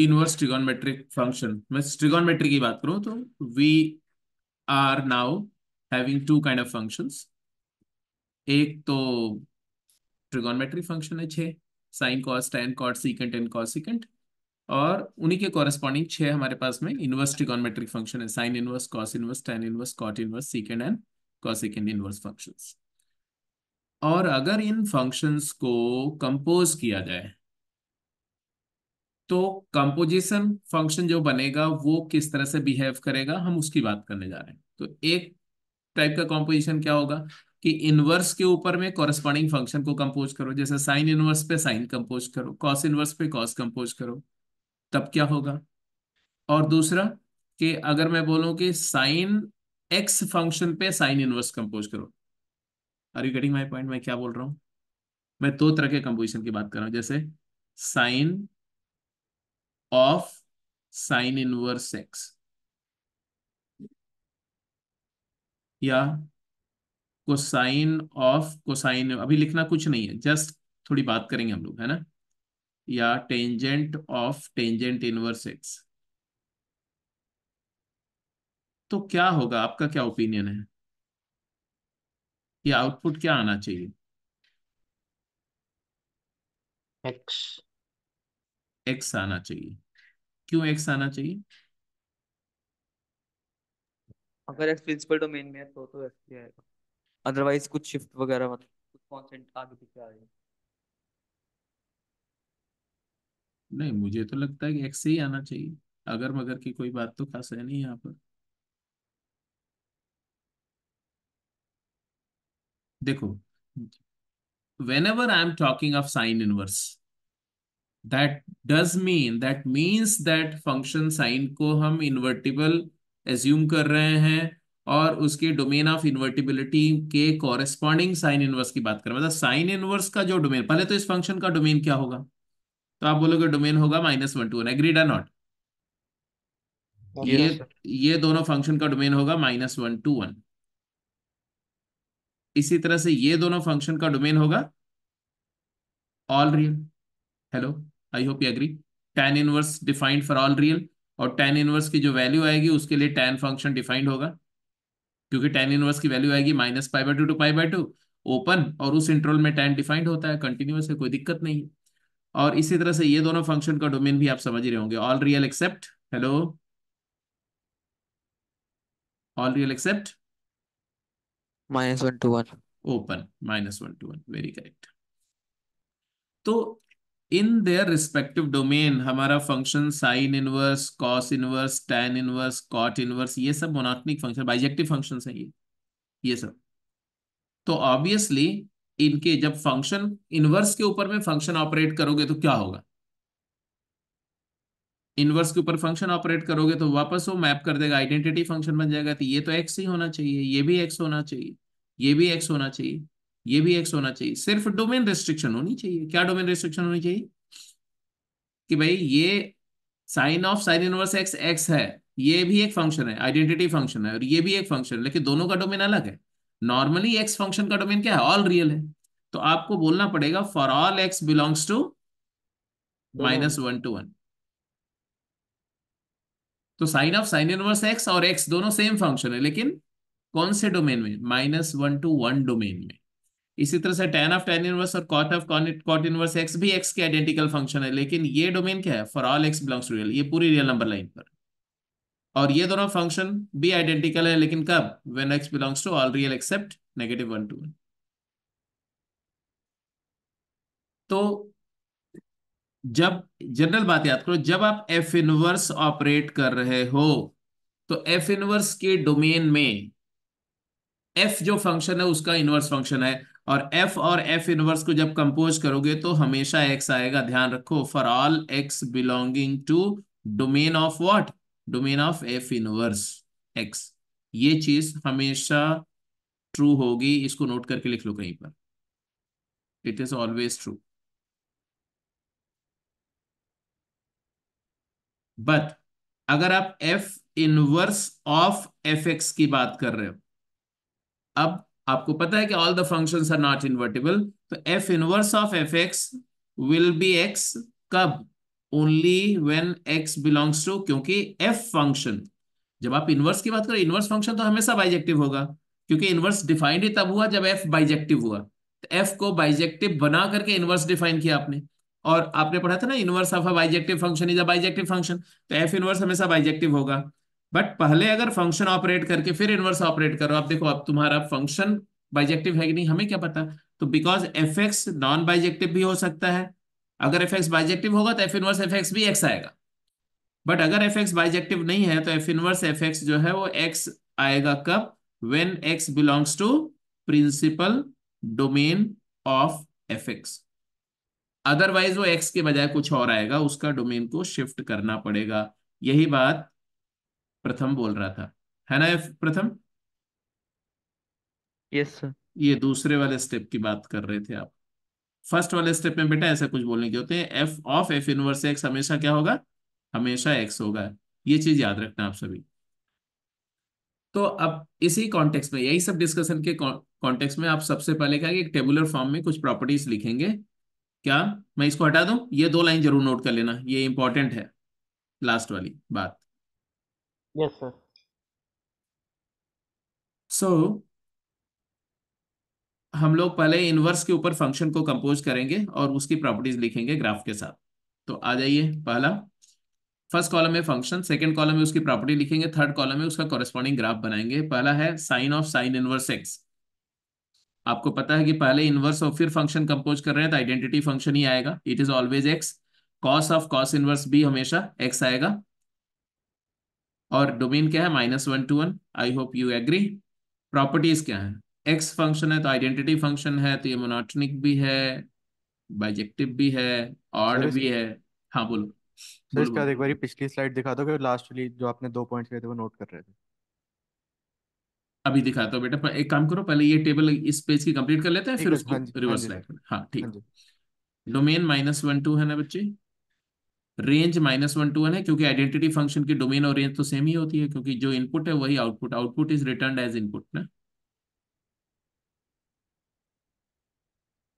Inverse trigonometric function मैं trigonometry की बात करूं तो we are now having two kind of functions एक तो ट्रिगोनमेट्री फंक्शन है छः sine cos tan cot secant and cosecant और उन्हीं के कॉरेस्पॉन्डिंग छह हमारे पास में इनवर्स ट्रिगोनमेट्रिक फंक्शन है sine inverse cos inverse tan inverse cot inverse secant and cosecant inverse functions और अगर इन फंक्शंस को कंपोज किया जाए तो कंपोजिशन फंक्शन जो बनेगा वो किस तरह से बिहेव करेगा हम उसकी बात करने जा रहे हैं तो एक टाइप का कॉम्पोजिशन क्या होगा कि इनवर्स के ऊपर में कॉरेस्पॉन्डिंग फंक्शन को कंपोज करो जैसे साइन इनवर्स पे साइन कंपोज करो कॉस इनवर्स पे कॉस कंपोज करो तब क्या होगा और दूसरा कि अगर मैं बोलूं कि साइन एक्स फंक्शन पे साइन इनवर्स कंपोज करो are you getting my point मैं क्या बोल रहा हूं मैं दो तरह के कंपोजिशन की बात कर रहा हूं जैसे sine of sine inverse x या कोसाइन ऑफ कोसाइन अभी लिखना कुछ नहीं है जस्ट थोड़ी बात करेंगे हम लोग है ना या tangent of tangent inverse x तो क्या होगा आपका क्या ओपिनियन है ये आउटपुट क्या आना चाहिए एक्स एक्स आना चाहिए क्यों एक्स आना चाहिए अगर एक्स प्रिंसिपल डोमेन में है तो तो एक्स ही आएगा अदरवाइज कुछ शिफ्ट वगैरह मतलब कुछ कांस्टेंट आगे पीछे आ जाए नहीं मुझे तो लगता है कि एक्स ही आना चाहिए अगर मगर की कोई बात तो खास है नहीं यहाँ पर देखो whenever I am talking of sine inverse that does mean that means that function sine को हम इन्वर्टिबल एज्यूम कर रहे हैं और उसके डोमेन ऑफ इन्वर्टिबिलिटी के कॉरेस्पॉन्डिंग साइन इनवर्स की बात करें मतलब साइन इनवर्स का जो डोमेन पहले तो इस फंक्शन का डोमेन क्या होगा तो आप बोलोगे डोमेन होगा minus one to one agreed or not ये ये दोनों फंक्शन का डोमेन होगा माइनस वन टू वन इसी तरह से ये दोनों फंक्शन का डोमेन होगा all real hello I hope you agree tan inverse defined for all real और टेन इनवर्स की जो वैल्यू आएगी उसके लिए टेन फंक्शन डिफाइंड होगा क्योंकि टेन इनवर्स की वैल्यू आएगी minus pi by two to pi by two open और उस इंटरवल में टेन डिफाइंड होता है कंटिन्यूस है कोई दिक्कत नहीं है और इसी तरह से ये दोनों फंक्शन का डोमेन भी आप समझ रहे होंगे all real except hello all real except minus one to one open minus one to one very correct तो इन देयर रिस्पेक्टिव डोमेन हमारा function sine inverse cos inverse tan inverse cot inverse ये सब मोनाटनिक function bijective function है ये ये सब तो obviously इनके जब फंक्शन इनवर्स के ऊपर में फंक्शन ऑपरेट करोगे तो क्या होगा इनवर्स के ऊपर फंक्शन ऑपरेट करोगे तो वापस वो मैप कर देगा आइडेंटिटी फंक्शन बन जाएगा तो ये तो एक्स ही होना चाहिए ये भी एक्स होना चाहिए ये भी एक्स होना चाहिए ये भी एक्स होना चाहिए सिर्फ डोमेन रेस्ट्रिक्शन होनी चाहिए क्या डोमेन रेस्ट्रिक्शन होनी चाहिए कि भाई ये sine of sine inverse x x है ये भी एक फंक्शन है आइडेंटिटी फंक्शन है और ये भी एक फंक्शन है लेकिन दोनों का डोमेन अलग है नॉर्मली एक्स फंक्शन का डोमेन क्या है ऑल रियल है तो आपको बोलना पड़ेगा for all x belongs to minus one to one तो sine of sine inverse x और एक्स दोनों सेम फंक्शन है लेकिन कौन से डोमेन में minus one to one domain में इसी तरह से tan ऑफ tan इनवर्स और cot of cot inverse x भी x के आइडेंटिकल फंक्शन है लेकिन ये डोमेन क्या है for all x belongs to real ये पूरी रियल नंबर लाइन पर और ये दोनों फंक्शन भी आइडेंटिकल है लेकिन कब when x belongs to all real except negative one to one तो जब जनरल बात याद करो जब आप एफ इनवर्स ऑपरेट कर रहे हो तो एफ इनवर्स के डोमेन में एफ जो फंक्शन है उसका इनवर्स फंक्शन है और एफ और एफ इनवर्स को जब कंपोज करोगे तो हमेशा एक्स आएगा ध्यान रखो for all x belonging to domain of what domain of F inverse x ये चीज हमेशा ट्रू होगी इसको नोट करके लिख लो कहीं पर it is always true but अगर आप F inverse of F x की बात कर रहे हो अब आपको पता है कि all the functions are not invertible तो F inverse of F x will be x कब only when x belongs to क्योंकि एफ फंक्शन जब आप इनवर्स की बात करें इनवर्स फंक्शन तो हमेशा बाइजेक्टिव होगा क्योंकि इनवर्स डिफाइंड ही तब हुआ जब एफ बाइजेक्टिव हुआ तो एफ को बाइजेक्टिव बना करके इनवर्स डिफाइन किया आपने और आपने पढ़ा था ना inverse of a bijective function is a bijective function तो एफ इनवर्स हमेशा बाइजेक्टिव होगा बट पहले अगर फंक्शन ऑपरेट करके फिर इनवर्स ऑपरेट करो आप देखो अब तुम्हारा फंक्शन बाइजेक्टिव है कि नहीं हमें क्या पता तो because F x non bijective भी हो सकता है अगर एफ एक्स बाइजेक्टिव होगा तो एफ इनवर्स एफ एक्स भी एक्स आएगा बट अगर एफ एक्स बाइजेक्टिव नहीं है तो एफ इनवर्स एफ एक्स जो है वो एक्स आएगा कब when x belongs to principal domain of F x otherwise वो एक्स के बजाय कुछ और आएगा उसका डोमेन को शिफ्ट करना पड़ेगा यही बात प्रथम बोल रहा था है ना ये प्रथम यस सर ये दूसरे वाले स्टेप की बात कर रहे थे आप फर्स्ट वाले स्टेप में बेटा ऐसा कुछ बोलने के होते हैं f of F inverse x हमेशा क्या होगा हमेशा एक्स होगा ये चीज याद रखना आप सभी तो अब इसी कॉन्टेक्स्ट में यही सब डिस्कशन के कॉन्टेक्स्ट में आप सबसे पहले क्या एक टेबुलर फॉर्म में कुछ प्रॉपर्टीज लिखेंगे क्या मैं इसको हटा दूं ये दो लाइन जरूर नोट कर लेना ये इंपॉर्टेंट है लास्ट वाली बात Yes, sir. so, हम लोग पहले इनवर्स के ऊपर फंक्शन को कंपोज करेंगे और उसकी प्रॉपर्टीज लिखेंगे ग्राफ के साथ तो आ जाइए पहला फर्स्ट कॉलम में फंक्शन सेकंड कॉलम में उसकी प्रॉपर्टी लिखेंगे थर्ड कॉलम में उसका कॉरेस्पॉन्डिंग ग्राफ बनाएंगे पहला है sine of sine inverse x आपको पता है कि पहले इनवर्स और फिर फंक्शन कंपोज कर रहे हैं तो आइडेंटिटी फंक्शन ही आएगा it is always x cos of cos inverse b हमेशा एक्स आएगा और डोमेन क्या है minus one to one I hope you agree properties क्या है एक्स फंक्शन है तो आइडेंटिटी फंक्शन है तो ये मोनोटोनिक भी है बाइजेक्टिव भी है ऑड भी है हाँ बोलो सर इसका एक बार पिछली स्लाइड दिखा दो जो आपने दो पॉइंट्स थे वो नोट कर रहे थे अभी दिखाता हूँ बेटा एक काम करो पहले ये टेबल इस पेज की कंप्लीट कर लेते हैं फिर उसको हाँ हाँ रिवर्स हाँ ठीक डोमेन माइनस वन टू है ना बच्चे range minus one to one है क्योंकि आइडेंटिटी फंक्शन की डोमेन और रेंज तो सेम ही होती है क्योंकि जो इनपुट है वही output output is return as input ना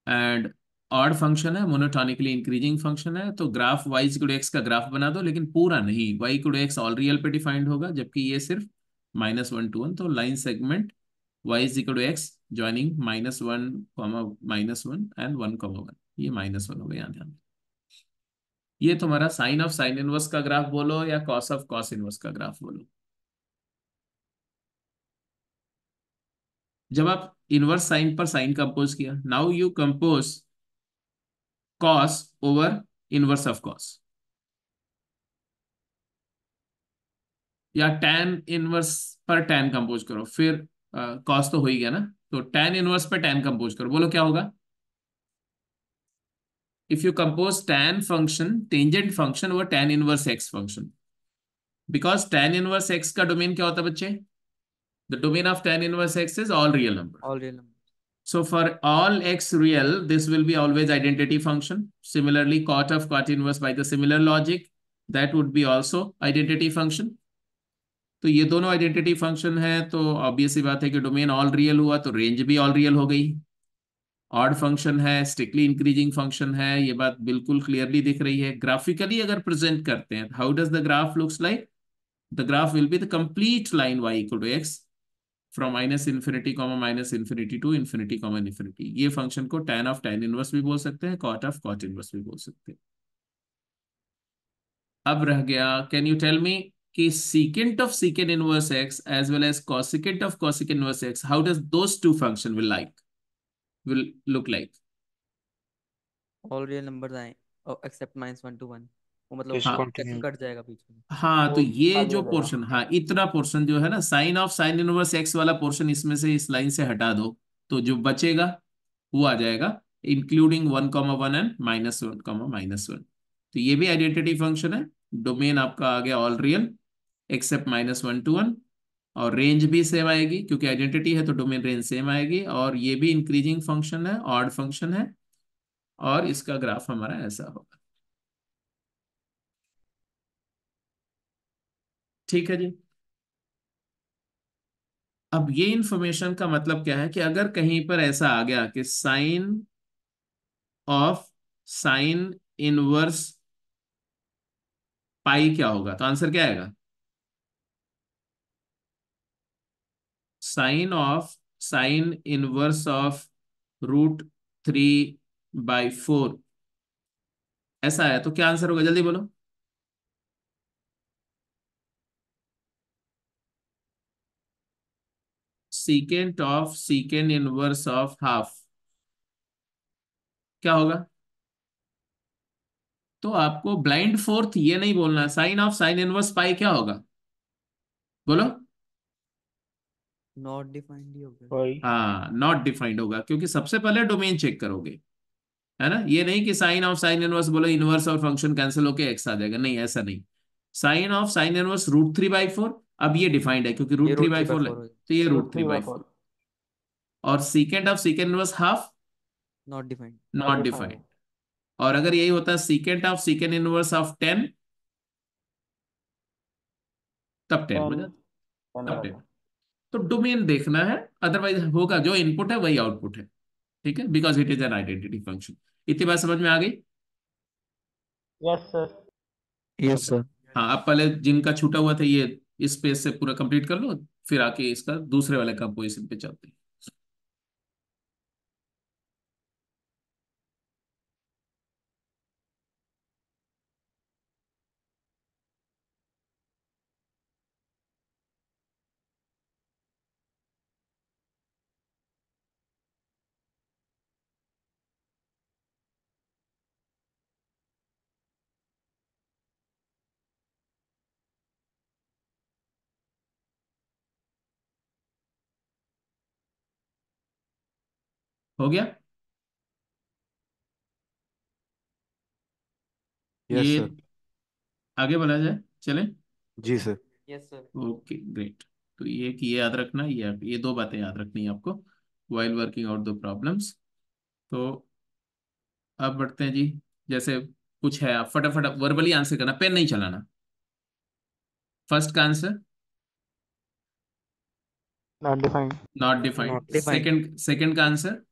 एंड ऑड फंक्शन है मोनोटॉनिकली इंक्रीजिंग फंक्शन है तो ग्राफ वाई कुड एक्स का ग्राफ बना दो लेकिन पूरा नहीं y equal x all real पे डिफाइंड होगा जबकि ये सिर्फ माइनस वन टू वन तो line segment y is equal x joining minus one comma minus one and one comma one ये माइनस वन हो गया ध्यान ये तुम्हारा साइन ऑफ साइन इनवर्स का ग्राफ बोलो या कॉस ऑफ कॉस इनवर्स का ग्राफ बोलो जब आप इनवर्स साइन पर साइन कंपोज किया now you compose cos over inverse of cos या टैन इनवर्स पर टैन कंपोज करो फिर कॉस तो हो ही गया ना तो टैन इनवर्स पर टैन कंपोज करो बोलो क्या होगा if you compose tan function, tangent function over tan inverse x function. Because tan inverse x ka domain kya hota है बच्चे? The domain of tan inverse x is all real number. All real number. So for all x real, this will be always identity function. Similarly, cot of cot inverse by the similar logic, that would be also identity function. तो ये दोनों identity function है तो obvious बात है कि domain all real हुआ तो रेंज भी ऑल रियल हो गई ऑड फंक्शन है स्ट्रिक्टली इंक्रीजिंग फंक्शन है ये बात बिल्कुल क्लियरली दिख रही है ग्राफिकली अगर प्रेजेंट करते हैं how does the graph looks like the graph will be the complete line y equal to x from minus infinity comma minus infinity to infinity comma infinity ये फंक्शन को tan of tan inverse भी बोल सकते हैं cot of cot inverse भी बोल सकते हैं अब रह गया कैन यू टेल मी कि secant of secant inverse x as well as cosecant of cosec inverse x how does those two function will will look like all real numbers आए oh, except minus one to one वो मतलब हाँ, cut जाएगा बीच में हाँ तो, ये जो हाँ इतना जो है ना वाला इसमें से इस लाइन से हटा दो तो जो बचेगा वो आ जाएगा including one comma one and minus one comma minus one तो ये भी आइडेंटिटी फंक्शन है डोमेन आपका आ गया all real except minus one to one और रेंज भी सेम आएगी क्योंकि आइडेंटिटी है तो डोमेन रेंज सेम आएगी और ये भी इंक्रीजिंग फंक्शन है ऑड फंक्शन है और इसका ग्राफ हमारा ऐसा होगा ठीक है जी अब ये इंफॉर्मेशन का मतलब क्या है कि अगर कहीं पर ऐसा आ गया कि sine of sine inverse pi क्या होगा तो आंसर क्या आएगा sine of sine inverse of root three by four ऐसा है तो क्या आंसर होगा जल्दी बोलो secant of secant inverse of half क्या होगा तो आपको ब्लाइंड फोर्थ ये नहीं बोलना sine of sine inverse pi क्या होगा बोलो नॉट डिफाइंड ही होगा हाँ नॉट डिफाइंड होगा क्योंकि सबसे पहले डोमेन चेक करोगे है ना ये नहीं कि साइन ऑफ साइन इनवर्स बोलो इनवर्स और फंक्शन कैंसिल होके एक्स आ जाएगा नहीं ऐसा नहीं sine of sine inverse root three by four अब ये डिफाइंड है क्योंकि रूट थ्री बाई फोर तो ये रूट थ्री बाई फोर और secant of secant inverse half not defined not defined और अगर यही होता है secant of secant inverse of ten तब टेन तब टेन तो डोमेन देखना है अदरवाइज होगा जो इनपुट है वही आउटपुट है ठीक है because it is an identity function इतनी बात समझ में आ गई यस सर यस सर हाँ आप पहले जिनका छूटा हुआ था ये इस पेज से पूरा कंप्लीट कर लो फिर आके इसका दूसरे वाले कंपोजिशन पे चलते हैं हो गया yes, ये सर आगे बढ़ा जाए चले जी sir yes sir okay great तो ये कि ये याद रखना ये ये दो बातें याद रखनी है आपको वाइल वर्किंग आउट दो प्रॉब्लम्स तो अब बढ़ते हैं जी जैसे कुछ है आप फटाफट वर्बली आंसर करना पेन नहीं चलाना फर्स्ट का answer not defined not defined second second का answer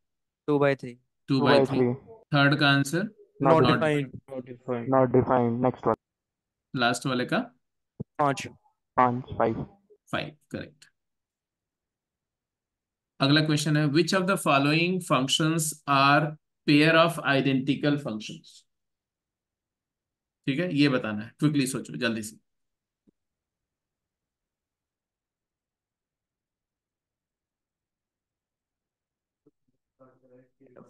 two by three two by three third का answer not defined not defined next वाला लास्ट वाले का पांच पांच फाइव फाइव करेक्ट अगला क्वेश्चन है which of the following functions are pair of identical functions ठीक है ये बताना है क्विकली सोचो जल्दी से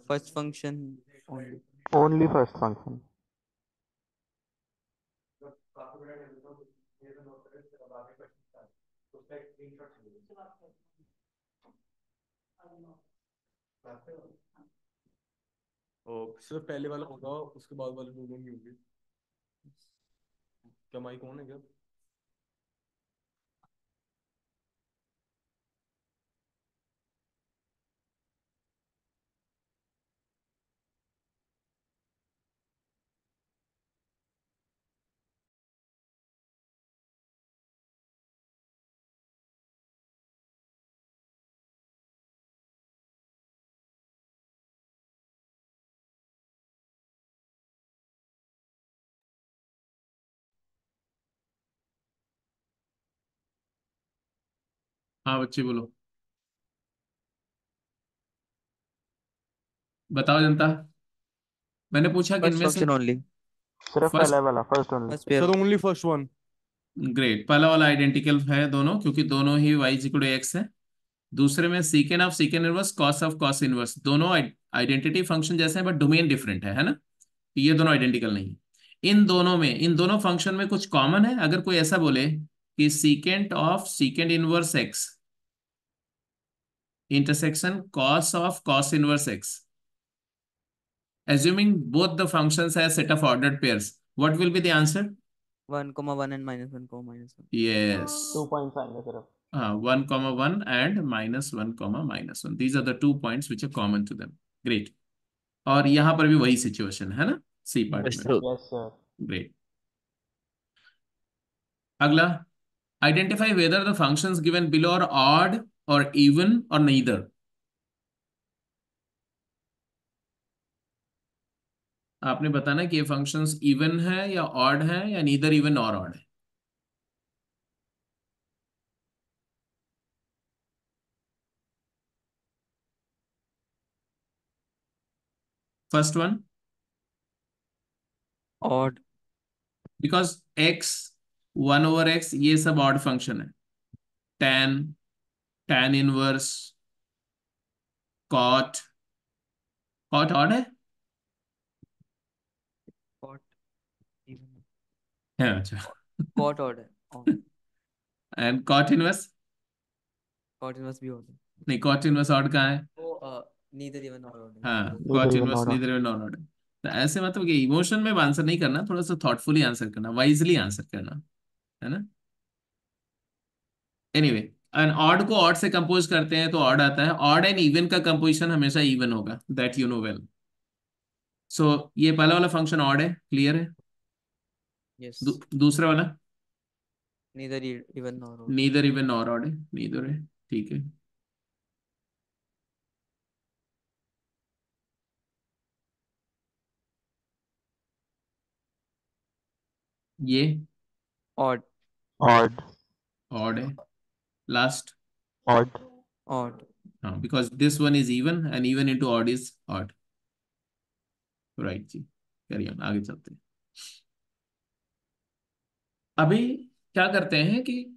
first function only. Only first function. सिर्फ पहले वाला होगा उसके बाद वाले दोनों नहीं होंगे क्या माई कौन है क्या हाँ बच्ची बोलो बताओ जनता मैंने पूछा कि इनमें से ओनली सिर्फ पहला वाला first only first only first one great पहला वाला आइडेंटिकल है दोनों क्योंकि दोनों ही वाई y एक्स है दूसरे में secant of secant inverse cos of cos inverse दोनों आइडेंटिटी फंक्शन जैसे हैं बट डोमेन डिफरेंट है है ना तो ये दोनों आइडेंटिकल नहीं है इन दोनों में इन दोनों फंक्शन में कुछ कॉमन है अगर कोई ऐसा बोले कि secant of secant inverse x intersection cos of cos inverse x. Assuming both the functions are set of ordered pairs, what will be the answer? 1, comma 1 and minus 1, comma minus 1. Yes. 2.5. Uh, 1, comma 1 and minus 1, comma minus 1. These are the two points which are common to them. Great. Or यहाँ पर भी वही situation, है ना C part yes, में yes, sir. Great. अगला identify whether the functions given below are odd. और even और नीदर आपने बताना कि ये फंक्शंस इवन है या ऑड है या नीदर इवन और ऑड है first one odd because x one over x ये सब ऑड फंक्शन है tan tan inverse cot cot odd है है अच्छा है भी नहीं कहाँ है वो हाँ तो ऐसे मतलब कि इमोशन में आंसर नहीं करना थोड़ा सा थॉटफुली आंसर करना वाइजली आंसर करना है ना एनीवे anyway, एन ऑड को ऑड से कंपोज करते हैं तो ऑड आता है ऑड एंड इवन का कंपोजिशन हमेशा इवन होगा that you know well so ये पहला वाला फंक्शन ऑड है क्लियर है yes. दू, दूसरा वाला neither even nor neither even nor odd है नीदर है ठीक है ये ऑड ऑड ऑड है last? Odd. Odd. uh, because this one is even and even into odd is odd. Right, ji Carry on. aage chalte hain abhi kya karte hain ki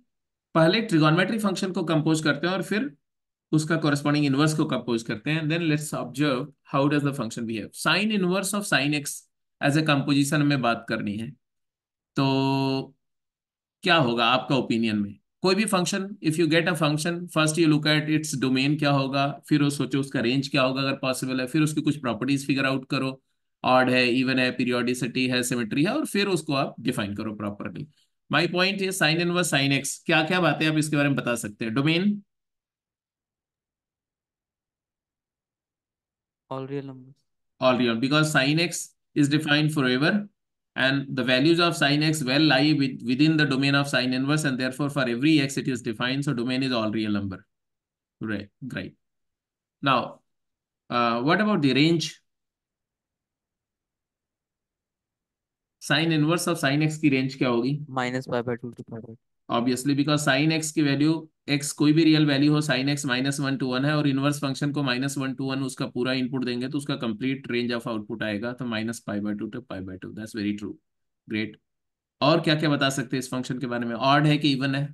pehle trigonometry function ko compose karte hain aur fir उसका corresponding inverse को compose करते हैं then let's observe how does the function behave sine inverse of sine x as a composition में बात करनी है तो क्या होगा आपका ओपिनियन में कोई भी function if you get a function first you look at its domain क्या होगा फिर वो सोचो उसका रेंज क्या होगा अगर पॉसिबल है फिर उसकी कुछ प्रॉपर्टीज फिगर आउट करो ऑड है इवन है पीरियोडिसिटी है सिमेट्री है और फिर उसको आप डिफाइन करो प्रॉपरली माई पॉइंट ये साइन इन व साइन एक्स क्या क्या बातें आप इसके बारे में बता सकते हैं domain all real all real because sine x is defined for ever and the values of sine x well lie with, within the domain of sine inverse and therefore for every x it is defined so domain is all real number right great now uh, what about the range sine inverse of sine x range range क्या होगी by 2 to π by 2 obviously because sine x की value x कोई भी real value हो sine x minus one to one है और inverse function को minus one to one उसका पूरा इनपुट देंगे तो उसका कंप्लीट रेंज ऑफ आउटपुट आएगा तो minus five by two to five by two that's very true great और क्या क्या बता सकते हैं इस फंक्शन के बारे में ऑड है कि इवन है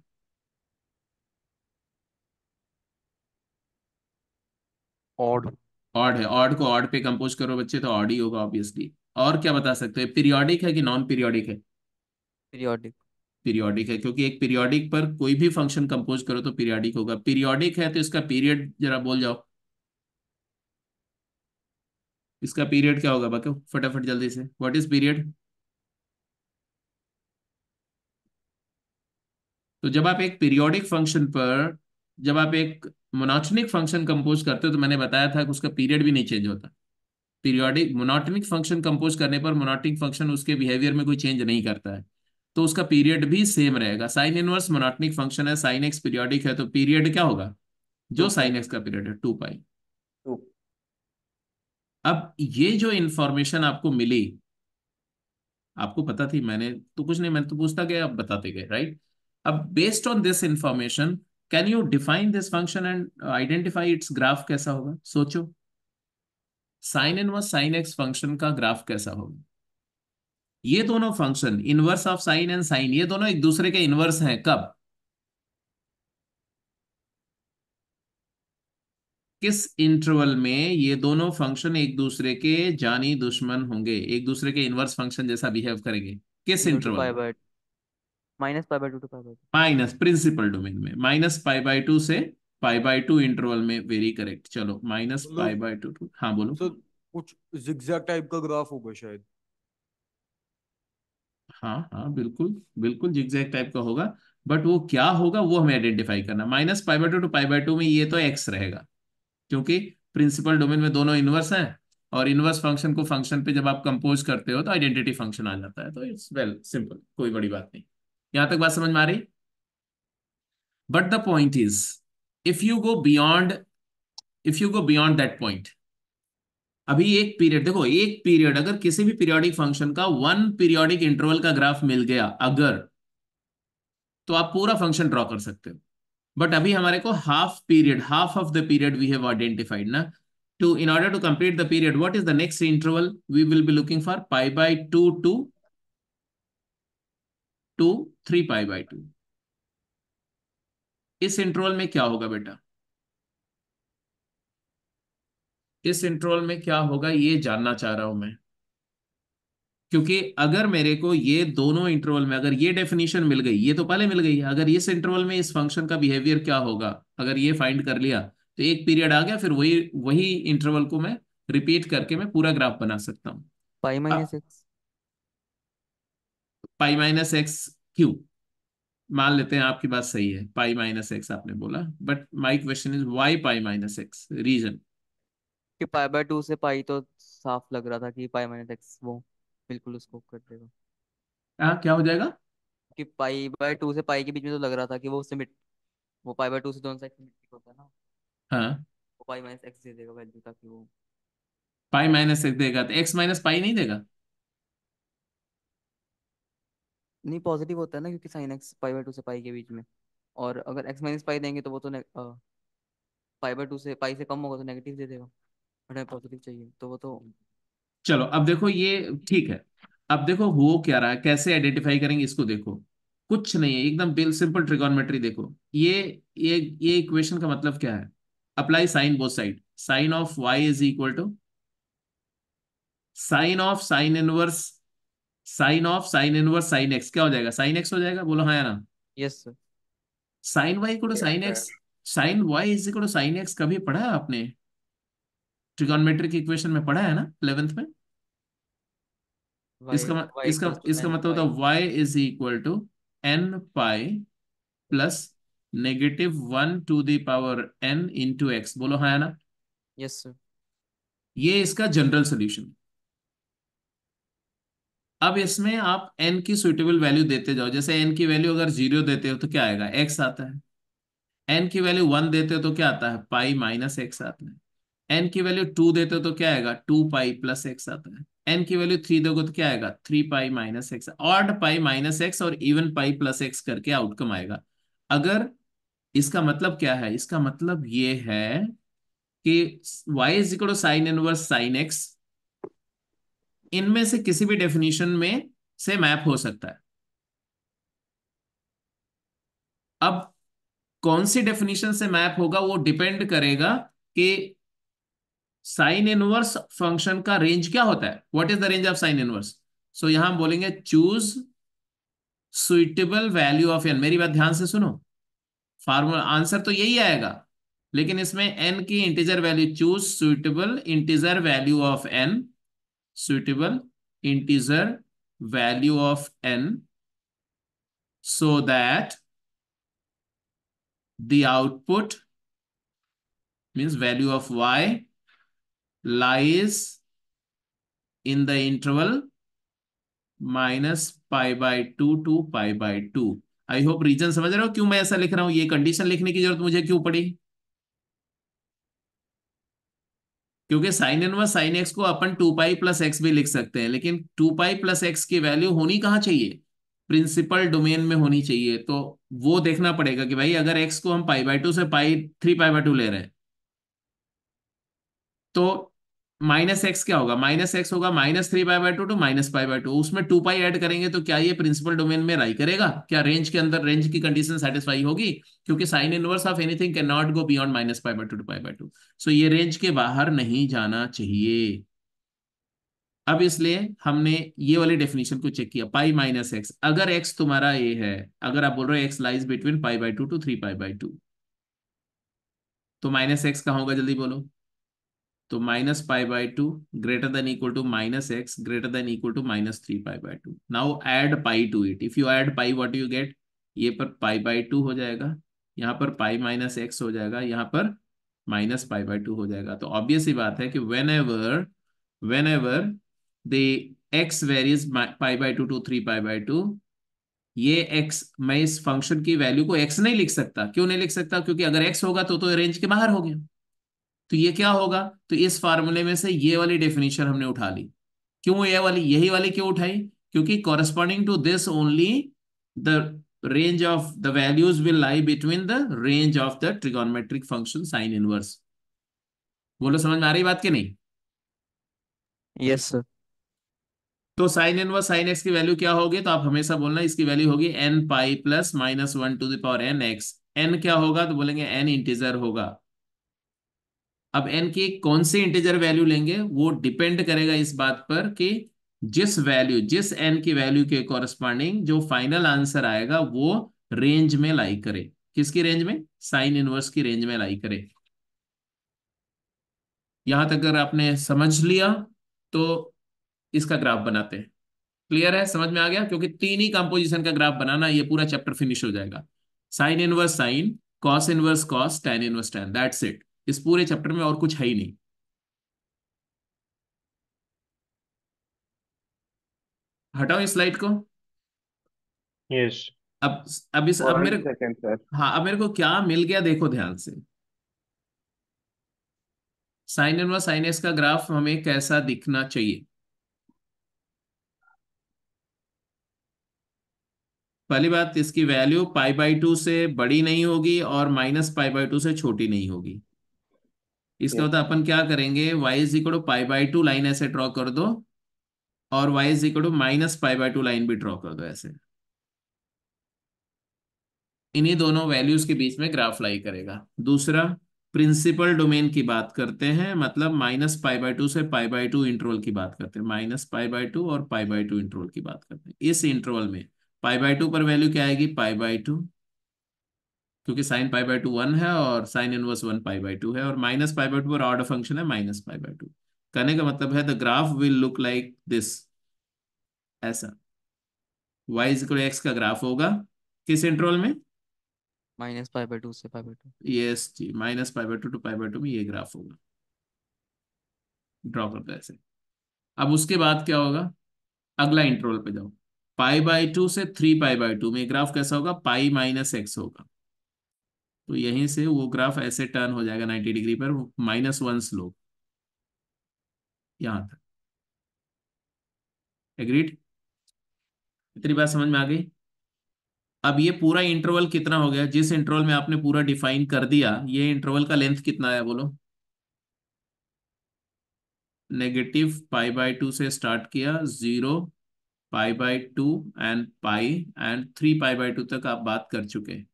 ऑड ऑड है ऑड को ऑड पे कंपोज करो बच्चे तो ऑड ही होगा ऑब्वियसली और क्या बता सकते हैं पीरियोडिक है कि नॉन पीरियोडिक है पीरियोडिक पीरियोडिक है क्योंकि एक पीरियोडिक पर कोई भी फंक्शन कंपोज करो तो पीरियोडिक होगा पीरियोडिक है तो इसका पीरियड जरा बोल जाओ इसका पीरियड क्या होगा बाकी फटाफट जल्दी से व्हाट इज पीरियड तो जब आप एक पीरियोडिक फंक्शन पर जब आप एक मोनाटनिक फंक्शन कंपोज करते हो तो मैंने बताया था कि उसका पीरियड भी नहीं चेंज होता पीरियोडिक मोनाटनिक फंक्शन कंपोज करने पर मोनाटिक फंक्शन उसके बिहेवियर में कोई चेंज नहीं करता है तो उसका पीरियड भी सेम रहेगा साइन इनवर्स मोनाटनिक फंक्शन है साइन एक्स पीरियोडिक है तो पीरियड क्या होगा जो साइन एक्स का पीरियड है टू पाई अब ये जो इंफॉर्मेशन आपको मिली आपको पता थी मैंने तो कुछ नहीं मैंने तो पूछता गया अब बताते गए राइट अब based on this information can you define this function and identify its graph कैसा होगा सोचो sine inverse sine x function का ग्राफ कैसा होगा ये दोनों function inverse of sine and sine ये दोनों एक दूसरे के इनवर्स हैं कब किस इंटरवल में ये दोनों फंक्शन एक दूसरे के जानी दुश्मन होंगे एक दूसरे के इनवर्स फंक्शन जैसा बिहेव करेंगे किस interval minus pi by two pi minus principal domain में माइनस पाई बाई टू से पाई बाई टू इंटरवल में वेरी करेक्ट चलो minus pi by two to हाँ बोलो सर कुछ टाइप का ग्राफ होगा शायद हाँ हाँ बिल्कुल बिल्कुल जिग्जैग टाइप का होगा बट वो क्या होगा वो हमें आइडेंटिफाई करना minus pi by two to pi by two में ये तो एक्स रहेगा क्योंकि प्रिंसिपल डोमेन में दोनों इनवर्स हैं और इनवर्स फंक्शन को फंक्शन पे जब आप कंपोज करते हो तो आइडेंटिटी फंक्शन आ जाता है तो इट्स वेल सिंपल कोई बड़ी बात नहीं यहां तक बात समझ में आ रही but the point is if you go beyond if you go beyond that point अभी एक पीरियड देखो एक पीरियड अगर किसी भी पीरियोडिक फंक्शन का वन पीरियोडिक इंटरवल का ग्राफ मिल गया अगर तो आप पूरा फंक्शन ड्रॉ कर सकते हो बट अभी हमारे को half period half of the period we have identified ना to in order to complete the period what is the next interval we will be looking for pi by two to to three pi by two इस interval में क्या होगा बेटा इस interval में क्या होगा ये जानना चाह रहा हूं मैं क्योंकि अगर मेरे को ये दोनों इंटरवल में अगर ये डेफिनेशन मिल गई ये तो पहले मिल गई अगर इस इंटरवल में इस फंक्शन का बिहेवियर क्या होगा अगर ये फाइंड कर लिया तो एक पीरियड आ गया फिर वही वही इंटरवल को मैं रिपीट करके मैं पूरा ग्राफ बना सकता हूँ pi minus x pi minus x क्यू मान लेते हैं आपकी बात सही है पाई माइनस एक्स आपने बोला but my question is why pi minus x region कि पाई बाय टू से पाई तो साफ लग रहा था कि पाई माइनस एक्स वो बिल्कुल उसको कर देगा आ, क्या हो जाएगा कि पाई बाय टू से पाई के बीच में तो लग रहा था कि वो उससे मिट वो पाई बाय टू से दोनों साइड मिट्टी होता है ना हाँ वो पाई माइनस एक्स दे देगा वैल्यू ताकि वो पाई माइनस एक्स देगा तो एक्स माइनस पाई नहीं देगा नहीं पॉजिटिव होता है ना क्योंकि sine x pi by two से पाई के बीच में और अगर एक्स माइनस पाई देंगे तो वो तो पाई बाय टू से पाई से कम होगा तो नेगेटिव दे देगा हमें पॉजिटिव चाहिए तो वो तो चलो अब देखो ये ठीक है अब देखो हो क्या रहा है कैसे आइडेंटिफाई करेंगे इसको देखो कुछ नहीं है एकदम बिल सिंपल ट्रिगोनमेट्री देखो ये ये ये इक्वेशन का मतलब क्या है apply sine both side sine of y is equal to sine of sine inverse sine of sine inverse sine x क्या हो जाएगा साइन एक्स हो जाएगा बोलो हाँ ना yes sir sine y equal to sine x sine y is equal to sine x कभी पढ़ा आपने ट्रिगोनमेट्रिक इक्वेशन में पढ़ा है ना इलेवेंथ में y, इसका y इसका इसका मतलब होता है y is equal to n pi plus negative one to the power n to x बोलो हाँ ना यस सर ये इसका जनरल सोल्यूशन अब इसमें आप एन की सुइटेबल वैल्यू देते जाओ जैसे एन की वैल्यू अगर जीरो देते हो तो क्या आएगा एक्स आता है एन की वैल्यू वन देते हो तो क्या आता है पाई माइनस एक्स आता है एन की वैल्यू टू देते तो क्या आएगा टू पाई प्लस एक्स आता है एन की वैल्यू थ्री दोगे तो क्या आएगा three pi minus x odd pi minus x और इवन पाई प्लस एक्स करके आउटकम आएगा अगर इसका मतलब क्या है इसका मतलब ये है कि y is equal to sine inverse sine x इनमें से किसी भी डेफिनेशन में से मैप हो सकता है अब कौन सी डेफिनेशन से मैप होगा वो डिपेंड करेगा कि साइन इनवर्स फंक्शन का रेंज क्या होता है what is the range of sine inverse so यहां हम बोलेंगे choose suitable value of n मेरी बात ध्यान से सुनो फार्मूला आंसर तो यही आएगा लेकिन इसमें एन की integer value choose suitable integer value of n suitable integer value of n so that the output means value of y lies in the interval minus pi by two to pi by two I hope reason समझ रहे हो क्यों मैं ऐसा लिख रहा हूं ये कंडीशन लिखने की जरूरत मुझे क्यों पड़ी क्योंकि साइन इनवर्स साइन एक्स को अपन टू पाई प्लस एक्स भी लिख सकते हैं लेकिन टू पाई प्लस एक्स की वैल्यू होनी कहां चाहिए प्रिंसिपल डोमेन में होनी चाहिए तो वो देखना पड़ेगा कि भाई अगर एक्स को हम पाई बाई टू से pi three pi by two ले रहे हैं तो माइनस एक्स क्या होगा माइनस एक्स होगा minus three pi by two to minus five by two उसमें टू पाई ऐड करेंगे तो क्या ये प्रिंसिपल डोमेन में राई करेगा क्या रेंज के अंदर रेंज की कंडीशन सेटिस्फाई होगी क्योंकि sine inverse of anything can not go beyond minus five by two to five by two so ये रेंज के बाहर नहीं जाना चाहिए अब इसलिए हमने ये वाली डेफिनेशन को चेक किया पाई माइनस एक्स अगर एक्स तुम्हारा ये है अगर आप बोल रहे हो x lies between pi by two to three pi by two तो माइनस एक्स कहाँ होगा जल्दी बोलो तो minus pi by two greater than equal to minus x greater than equal to minus three pi by two now add pi to it if you add pi what you get ये पर pi by to हो जाएगा यहाँ पर पाई minus x हो जाएगा यहाँ पर माइनस पाई बाय टू हो जाएगा तो ऑब्वियस ही बात है कि whenever whenever the x varies pi by two to three pi by two ये एक्स मैं इस फंक्शन की वैल्यू को एक्स नहीं लिख सकता क्यों नहीं लिख सकता क्योंकि अगर एक्स होगा तो तो रेंज के बाहर हो गया तो ये क्या होगा तो इस फार्मूले में से ये वाली डेफिनेशन हमने उठा ली क्यों ये वाली यही वाली क्यों उठाई क्योंकि corresponding to this only the range of the values will lie between the range of the trigonometric function sine inverse बोलो समझ में आ रही बात के नहीं यस yes, सर तो साइन इनवर्स साइन एक्स की वैल्यू क्या होगी तो आप हमेशा बोलना इसकी वैल्यू होगी n pi plus minus one to the power n x n क्या होगा तो बोलेंगे एन इंटीजर होगा अब एन की कौन सी इंटीजर वैल्यू लेंगे वो डिपेंड करेगा इस बात पर कि जिस वैल्यू जिस एन की वैल्यू के कॉरस्पॉन्डिंग जो फाइनल आंसर आएगा वो रेंज में लाई करे किसकी रेंज में साइन इनवर्स की रेंज में लाई करे यहां तक अगर आपने समझ लिया तो इसका ग्राफ बनाते हैं क्लियर है समझ में आ गया क्योंकि तीन ही कंपोजिशन का ग्राफ बनाना ये पूरा चैप्टर फिनिश हो जाएगा sine inverse sine cos inverse cos tan inverse tan that's it इस पूरे चैप्टर में और कुछ है ही नहीं हटाओ इस स्लाइड को यस yes. अब अब इस अब मेरे second, हाँ अब मेरे को क्या मिल गया देखो ध्यान से साइन एन व साइन एस का ग्राफ हमें कैसा दिखना चाहिए पहली बात इसकी वैल्यू पाई बाई टू से बड़ी नहीं होगी और माइनस पाई बाई टू से छोटी नहीं होगी इसका होता मतलब अपन क्या करेंगे y is equal to pi by two line ऐसे ड्रॉ कर दो और y is equal to minus pi by two line भी ड्रॉ कर दो ऐसे इन्हीं दोनों वैल्यूज के बीच में ग्राफ लाई करेगा दूसरा प्रिंसिपल डोमेन की बात करते हैं मतलब माइनस पाई बाई टू से पाई बाई टू इंटरवल की बात करते हैं माइनस पाई बाई टू और पाई बाई टू इंटरवल की बात करते हैं इस इंटरवल में पाई बाई टू पर वैल्यू क्या आएगी पाई बाई टू क्योंकि sine pi by two one है और sine inverse one pi by two है और माइनस पाई बाई टू और ऑर्डर फंक्शन है माइनस पाई बाई टू कहने का मतलब है the graph will look like this ऐसा वाई इक्वल एक्स का ग्राफ होगा किस इंटरवल में माइनस पाई बाई टू से पाई बाई टू यस जी minus pi by two to pi by two में ये ग्राफ होगा ड्रॉ करते ऐसे अब उसके बाद क्या होगा अगला इंटरवल पे जाओ पाई बाई टू से थ्री पाई बाई टू में ग्राफ कैसा होगा पाई माइनस एक्स होगा तो यहीं से वो ग्राफ ऐसे टर्न हो जाएगा 90 डिग्री पर माइनस वन स्लोप यहां तक एग्रीड इतनी बात समझ में आ गई अब ये पूरा इंटरवल कितना हो गया जिस इंटरवल में आपने पूरा डिफाइन कर दिया ये इंटरवल का लेंथ कितना है बोलो नेगेटिव पाई बाय टू से स्टार्ट किया zero pi by two and pi and three pi by two तक आप बात कर चुके हैं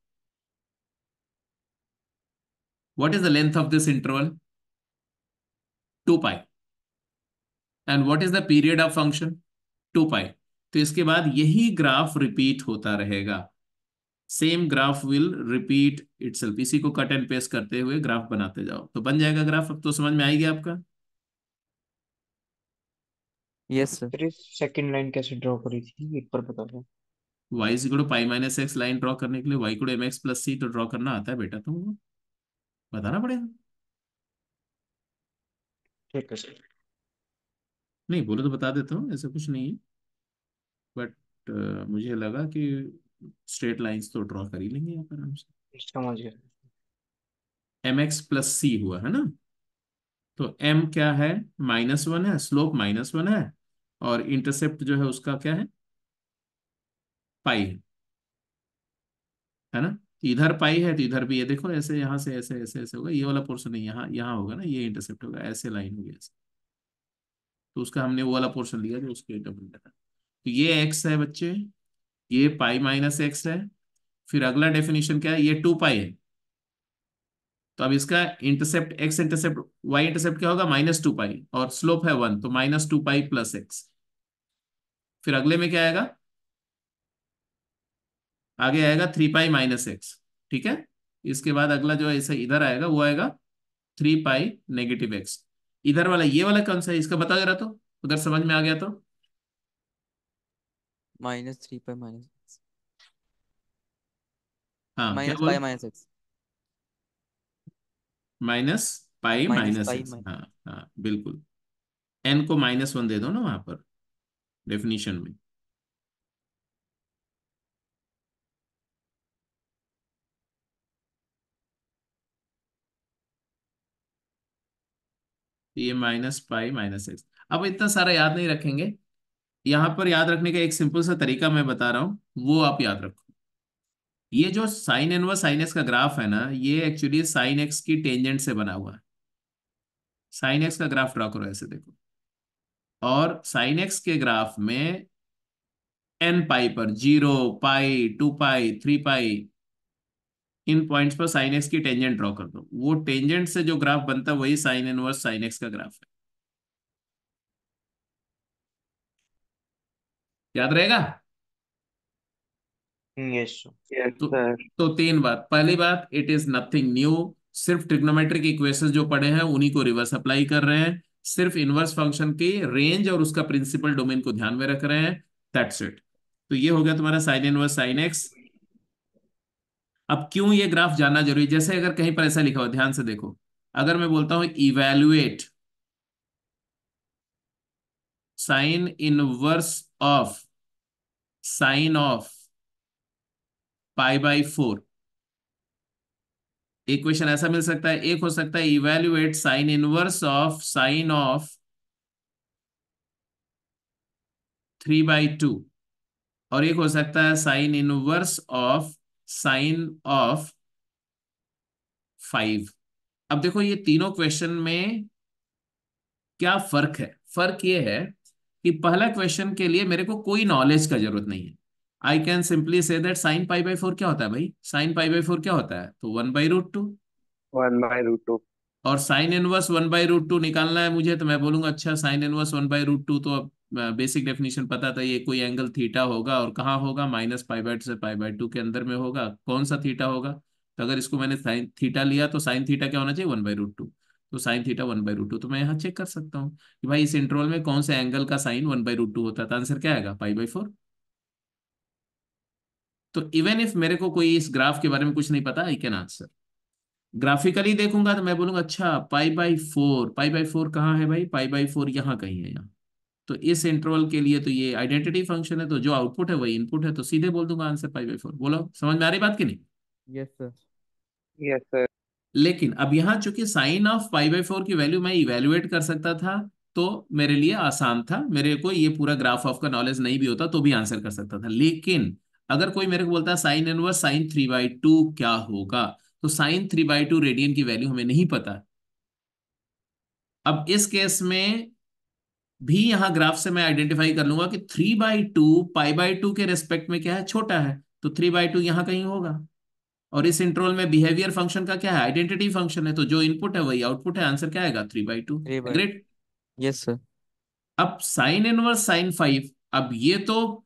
What is the length of this interval? 2 pi. And what is the period of function two pi तो इसके बाद यही ग्राफ रिपीट होता रहेगा same graph will repeat itself इसी को कट एंड पेस्ट करते हुए ग्राफ बनाते जाओ तो बन जाएगा ग्राफ अब तो समझ में आएगी आपका यस सर सेकंड लाइन कैसे ड्रॉ करी थी एक बार बता दो y equal to pi minus x line draw करने के लिए y equal mx plus c तो ड्रॉ करना आता है बेटा तुमको बताना पड़ेगा ठीक है सर नहीं बोले तो बता देता हूँ ऐसा कुछ नहीं है बट uh, मुझे लगा कि स्ट्रेट लाइंस तो ड्रॉ कर ही लेंगे आप आराम से समझ गया एम एक्स प्लस सी हुआ है ना तो एम क्या है माइनस वन है स्लोप माइनस वन है और इंटरसेप्ट जो है उसका क्या है पाई है है ना तो इधर पाई है तो इधर भी ये देखो ऐसे यहाँ से ऐसे ऐसे ऐसे होगा ये वाला पोर्सन यहाँ यहाँ होगा ना ये इंटरसेप्ट होगा ऐसे लाइन होगी ऐसे तो उसका हमने वो वाला पोर्सन लिया जो उसके डबल था तो ये एक्स है बच्चे ये पाई माइनस एक्स है फिर अगला डेफिनेशन क्या है ये टू पाई है तो अब इसका intercept x intercept y intercept क्या होगा माइनस टू पाई और स्लोप है वन तो minus two pi plus x फिर अगले में क्या आएगा आगे आएगा थ्री पाई माइनस एक्स ठीक है इसके बाद अगला जो ऐसा इधर आएगा वो आएगा थ्री पाई नेगेटिव एक्स इधर वाला ये वाला कौन सा है इसका बता रहा तो उधर समझ में आ गया तो minus three pi minus minus pi minus हाँ हाँ बिल्कुल एन को माइनस वन दे दो ना वहां पर डेफिनेशन में ये माइनस पाई माइनस एक्स अब इतना सारा याद नहीं रखेंगे यहां पर याद रखने का एक सिंपल सा तरीका मैं बता रहा हूं वो आप याद रखो ये जो साइन एन व साइन एक्स का ग्राफ है ना ये एक्चुअली साइन एक्स की टेंजेंट से बना हुआ है साइन एक्स का ग्राफ ड्रा करो ऐसे देखो और साइन एक्स के ग्राफ में एन पाई पर zero pi two pi three pi इन पॉइंट्स पर साइन एक्स की टेंजेंट ड्रॉ कर दो वो टेंजेंट से जो ग्राफ बनता है वही साइन इनवर्स साइन एक्स का ग्राफ है याद रहेगा yes, तो, तो तीन बात पहली बात इट इज नथिंग न्यू सिर्फ ट्रिग्नोमेट्रिक इक्वेशंस जो पढ़े हैं उन्हीं को रिवर्स अप्लाई कर रहे हैं सिर्फ इनवर्स फंक्शन की रेंज और उसका प्रिंसिपल डोमेन को ध्यान में रख रहे हैं दैट्स इट तो ये हो गया तुम्हारा साइन इनवर्स साइन एक्स अब क्यों ये ग्राफ जानना जरूरी जैसे अगर कहीं पर ऐसा लिखा हो ध्यान से देखो अगर मैं बोलता हूं evaluate sine inverse of sine of pi by four एक क्वेश्चन ऐसा मिल सकता है एक हो सकता है evaluate sine inverse of sine of three by two और एक हो सकता है sine inverse of sine of five अब देखो ये तीनों क्वेश्चन में क्या फर्क है फर्क ये है कि पहला क्वेश्चन के लिए मेरे को कोई नॉलेज का जरूरत नहीं है I can simply say that sine pi by four क्या होता है भाई साइन पाई बाई फोर क्या होता है तो one by root two one by root two और sine inverse one by root two निकालना है मुझे तो मैं बोलूंगा अच्छा sine inverse one by root two तो अब बेसिक डेफिनेशन पता था ये कोई एंगल थीटा होगा और कहाँ होगा माइनस पाई बाई से पाई बाई टू के अंदर में होगा कौन सा थीटा होगा तो अगर इसको मैंने साइन थीटा लिया तो साइन थीटा क्या होना चाहिए वन बाई रूट टू तो sine theta one by root two तो मैं यहाँ चेक कर सकता हूँ कि भाई इस इंटरवल में कौन से एंगल का sine one by root two होता था आंसर क्या आएगा पाई बाई फोर तो इवन इफ मेरे को कोई इस ग्राफ के बारे में कुछ नहीं पता आई कैन आंसर ग्राफिकली देखूंगा तो मैं बोलूंगा अच्छा pi by four pi by four कहाँ है भाई पाई बाई फोर यहाँ कहीं है यहाँ तो इस इंटरवल के लिए तो ये आइडेंटिटी फंक्शन है तो जो आउटपुट है वही इनपुट है तो सीधे बोल दूंगा आंसर फाइव बाई फोर बोलो समझ में आ रही बात की नहीं यस सर सर लेकिन अब यहाँ चूंकि sine of five by four की वैल्यू मैं इवेल्युएट कर सकता था तो मेरे लिए आसान था मेरे को ये पूरा ग्राफ ऑफ का नॉलेज नहीं भी होता तो भी आंसर कर सकता था लेकिन अगर कोई मेरे को बोलता है sine inverse sine three by two क्या होगा तो sine three by two radian की वैल्यू हमें नहीं पता अब इस केस में भी यहाँ ग्राफ से मैं आइडेंटिफाई कर लूंगा कि three by two pi by two के रेस्पेक्ट में क्या है छोटा है तो थ्री बाई टू यहाँ कहीं होगा और इस इंट्रोल में बिहेवियर फंक्शन का क्या है आइडेंटिटी फंक्शन है तो जो इनपुट है वही आउटपुट है आंसर क्या आएगा three by two great yes sir अब साइन इनवर्स साइन फाइव अब ये तो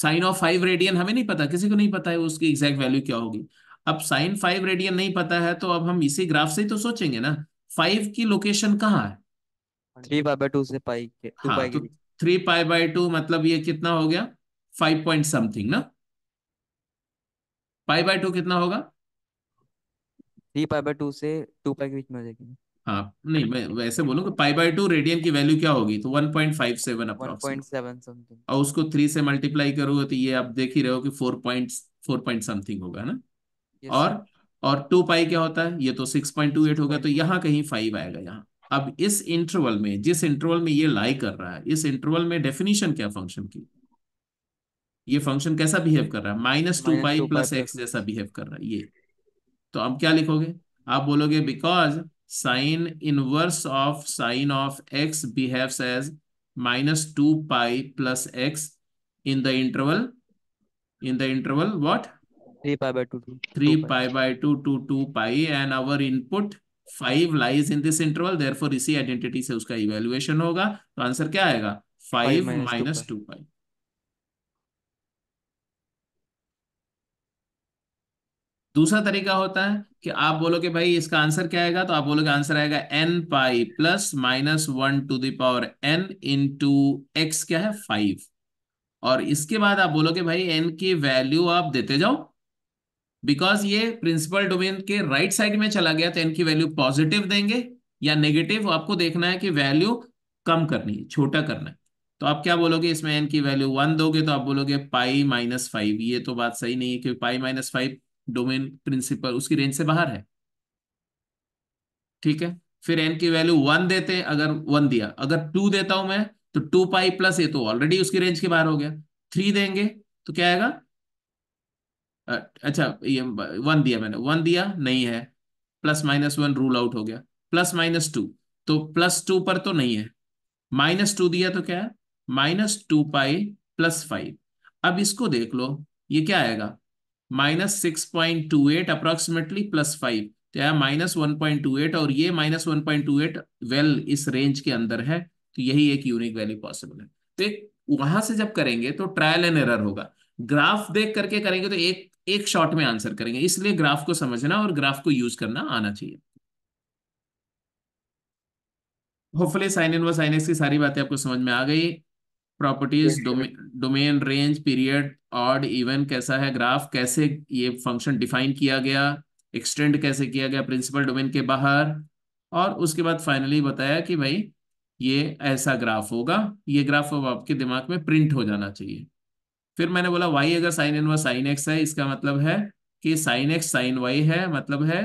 साइन ऑफ फाइव रेडियन हमें नहीं पता किसी को नहीं पता है उसकी एग्जैक्ट वैल्यू क्या होगी अब साइन फाइव रेडियन नहीं पता है तो अब हम इसी ग्राफ से ही तो सोचेंगे ना फाइव की लोकेशन कहाँ है थ्री पाई बाई टू से पाई के टू हाँ, पाई तो थ्री पाई बाई टू मतलब ये कितना हो गया फाइव पॉइंट समथिंग ना पाई बाई टू कितना होगा थ्री पाई बाई टू से टू पाई के बीच में जाएगी हाँ नहीं मैं वैसे बोलूँ कि पाई बाई टू रेडियन की वैल्यू क्या होगी तो one point five seven point seven something और उसको थ्री से मल्टीप्लाई करोगे तो ये आप देख ही रहे हो कि four point four point something होगा ना yes, और और टू पाई क्या होता है ये तो सिक्स पॉइंट टू एट होगा तो यहाँ कहीं फाइव आएगा यहाँ अब इस इंटरवल में जिस इंटरवल में ये लाई कर रहा है इस इंटरवल में डेफिनेशन क्या फंक्शन की ये फंक्शन कैसा बिहेव कर रहा है minus two pi plus x जैसा बिहेव कर रहा है ये तो अब क्या लिखोगे आप बोलोगे because sine inverse of sine of x behaves as minus two pi plus x in the interval in the interval what three pi by two to 3 pi pi to to to 2 pi and five lies in this interval therefore इसी identity से उसका evaluation होगा तो answer क्या आएगा five minus to five दूसरा तरीका होता है कि आप बोलोगे भाई इसका आंसर क्या आएगा तो आप बोलोगे आंसर आएगा n pi plus minus one to the power n into x क्या है फाइव और इसके बाद आप बोलोगे भाई एन की वैल्यू आप देते जाओ बिकॉज ये प्रिंसिपल डोमेन के राइट right साइड में चला गया तो एन की वैल्यू पॉजिटिव देंगे या नेगेटिव आपको देखना है कि वैल्यू कम करनी है छोटा करना है तो आप क्या बोलोगे इसमें एन की वैल्यू वन दोगे तो आप बोलोगे पाई माइनस फाइव ये तो बात सही नहीं है क्योंकि pi minus five domain principal उसकी रेंज से बाहर है ठीक है फिर एन की वैल्यू वन देते अगर वन दिया अगर टू देता हूं मैं तो टू पाई प्लस ये तो ऑलरेडी उसकी रेंज के बाहर हो गया थ्री देंगे तो क्या आएगा अच्छा ये वन दिया मैंने वन दिया नहीं है plus minus one rule out हो गया प्लस माइनस टू तो प्लस टू पर तो नहीं है माइनस टू दिया तो क्या है minus two pi plus five अब इसको देख लो ये क्या आएगा minus six point two eight approximately plus five तो यह minus one point two eight और ये minus one point two eight well इस रेंज के अंदर है तो यही एक यूनिक वैल्यू पॉसिबल है तो वहां से जब करेंगे तो ट्रायल एंड एरर होगा ग्राफ देख करके करेंगे तो एक एक शॉट में आंसर करेंगे इसलिए ग्राफ को समझना और ग्राफ को यूज करना आना चाहिए होपफुली साइन इन व साइन एक्स की सारी बातें आपको समझ में आ गई properties domain range period odd even कैसा है ग्राफ कैसे ये फंक्शन डिफाइन किया गया एक्सटेंड कैसे किया गया प्रिंसिपल डोमेन के बाहर और उसके बाद फाइनली बताया कि भाई ये ऐसा ग्राफ होगा ये ग्राफ अब आपके दिमाग में प्रिंट हो जाना चाहिए फिर मैंने बोला वाई अगर साइन इनवर्स साइन एक्स है इसका मतलब है कि साइन एक्स साइन वाई है मतलब है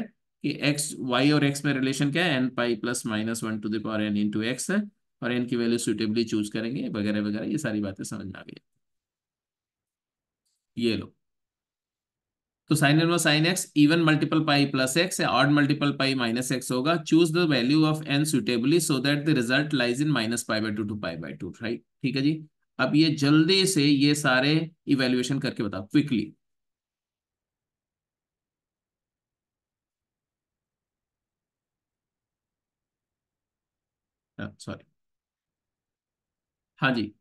कि एक्स वाई और एक्स में रिलेशन क्या है n pi plus minus one to the power n into x है और एन की वैल्यू सुटेबली चूज करेंगे वगैरह वगैरह ये सारी बातें समझ में आ गई ये लो तो sine inverse sine x even multiple pi plus x या odd multiple pi minus x होगा choose the value of n suitably so that the result lies in minus pi by two to pi by two right ठीक है जी अब ये जल्दी से ये सारे इवेल्युएशन करके बताओ क्विकली सॉरी हाँ, हाँ जी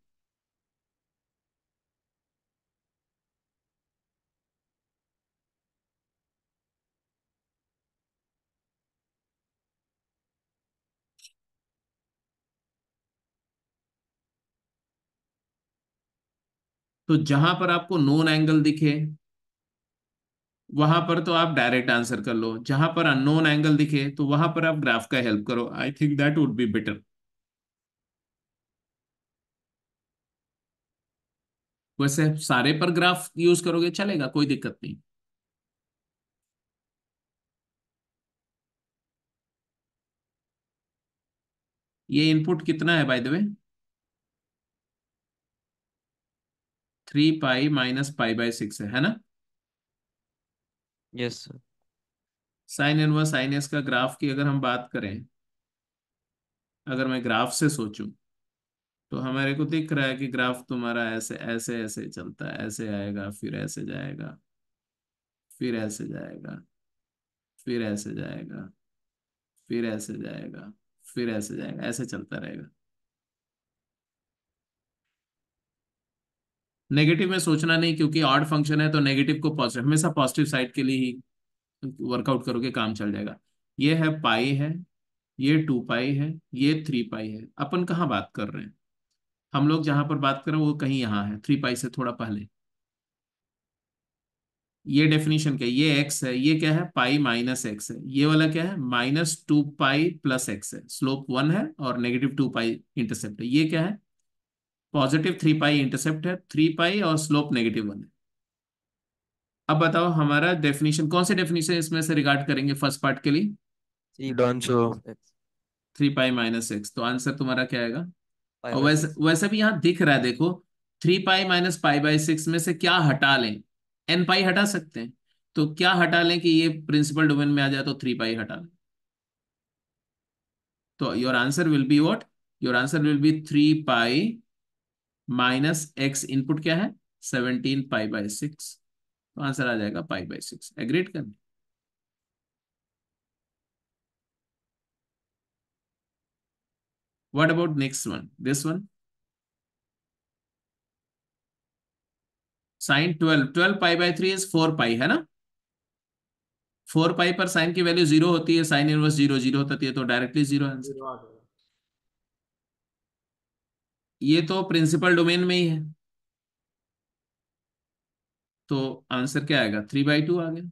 तो जहां पर आपको नोन एंगल दिखे वहां पर तो आप डायरेक्ट आंसर कर लो जहां पर अननोन एंगल दिखे तो वहां पर आप ग्राफ का हेल्प करो I think that would be better वैसे सारे पर ग्राफ यूज करोगे चलेगा कोई दिक्कत नहीं ये इनपुट कितना है by the way three pi minus pi by six है, ना yes sine n inverse sine S का ग्राफ की अगर हम बात करें अगर मैं ग्राफ से सोचूं तो हमारे को दिख रहा है कि ग्राफ तुम्हारा ऐसे ऐसे ऐसे चलता है ऐसे आएगा फिर ऐसे जाएगा फिर ऐसे जाएगा फिर ऐसे जाएगा फिर ऐसे जाएगा फिर ऐसे जाएगा ऐसे चलता रहेगा नेगेटिव में सोचना नहीं क्योंकि ऑड फंक्शन है तो नेगेटिव को पॉजिटिव हमेशा पॉजिटिव साइड के लिए ही वर्कआउट करोगे काम चल जाएगा ये है पाई है ये टू पाई है ये थ्री पाई है अपन कहाँ बात कर रहे हैं हम लोग जहां पर बात कर रहे हैं वो कहीं यहाँ है थ्री पाई से थोड़ा पहले ये डेफिनेशन क्या है ये एक्स है ये क्या है पाई माइनस एक्स है ये वाला क्या है minus two pi plus x है स्लोप वन है और नेगेटिव टू पाई इंटरसेप्ट है ये क्या है पॉजिटिव थ्री पाई इंटरसेप्ट है थ्री पाई और स्लोप नेगेटिव वन है अब बताओ हमारा डेफिनेशन कौन से डेफिनेशन इसमें से रिगार्ड करेंगे फर्स्ट पार्ट के लिए थ्री पाई माइनस एक्स तो आंसर तुम्हारा क्या आएगा और वैसे वैसे भी यहाँ दिख रहा है देखो three pi minus pi by six में से क्या हटा लें एन पाई हटा सकते हैं तो क्या हटा लें कि ये प्रिंसिपल डोमेन में आ जाए तो थ्री पाई हटा लें तो your answer will be what your answer will be three pi minus x input क्या है सेवनटीन पाई बाय सिक्स तो आंसर आ जाएगा पाई बाय सिक्स एग्रीड कर What about next one? This one? Sine twelve twelve pi by three is four pi है ना four pi पर sign की वैल्यू जीरो होती है साइन इनवर्स जीरो जीरो होती है तो डायरेक्टली जीरो आंसर ये तो प्रिंसिपल डोमेन में ही है तो आंसर क्या आएगा थ्री बाई टू आ गया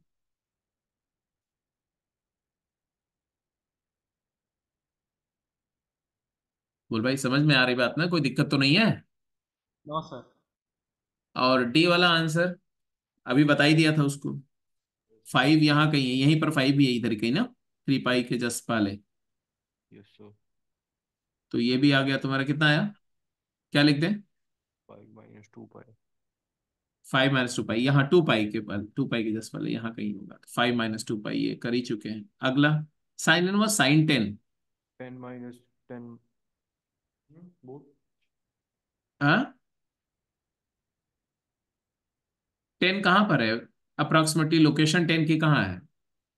बोल भाई समझ में आ रही बात ना कोई दिक्कत तो नहीं है नो सर और डी वाला आंसर अभी बता ही दिया था उसको फाइव यहाँ कहीं है यहीं पर फाइव भी है इधर कहीं ना थ्री पाई के जस्ट पाले तो ये भी आ गया तुम्हारा कितना आया क्या लिख दें फाइव माइनस टू पाई यहाँ टू पाई के पल टू पाई के जस्ट पल यहाँ कहीं होगा फाइव माइनस टू पाई ये कर ही चुके हैं अगला sine in was sine ten ten minus ten हाँ टेन कहाँ पर है अप्रोक्सीमेटली लोकेशन टेन की कहाँ है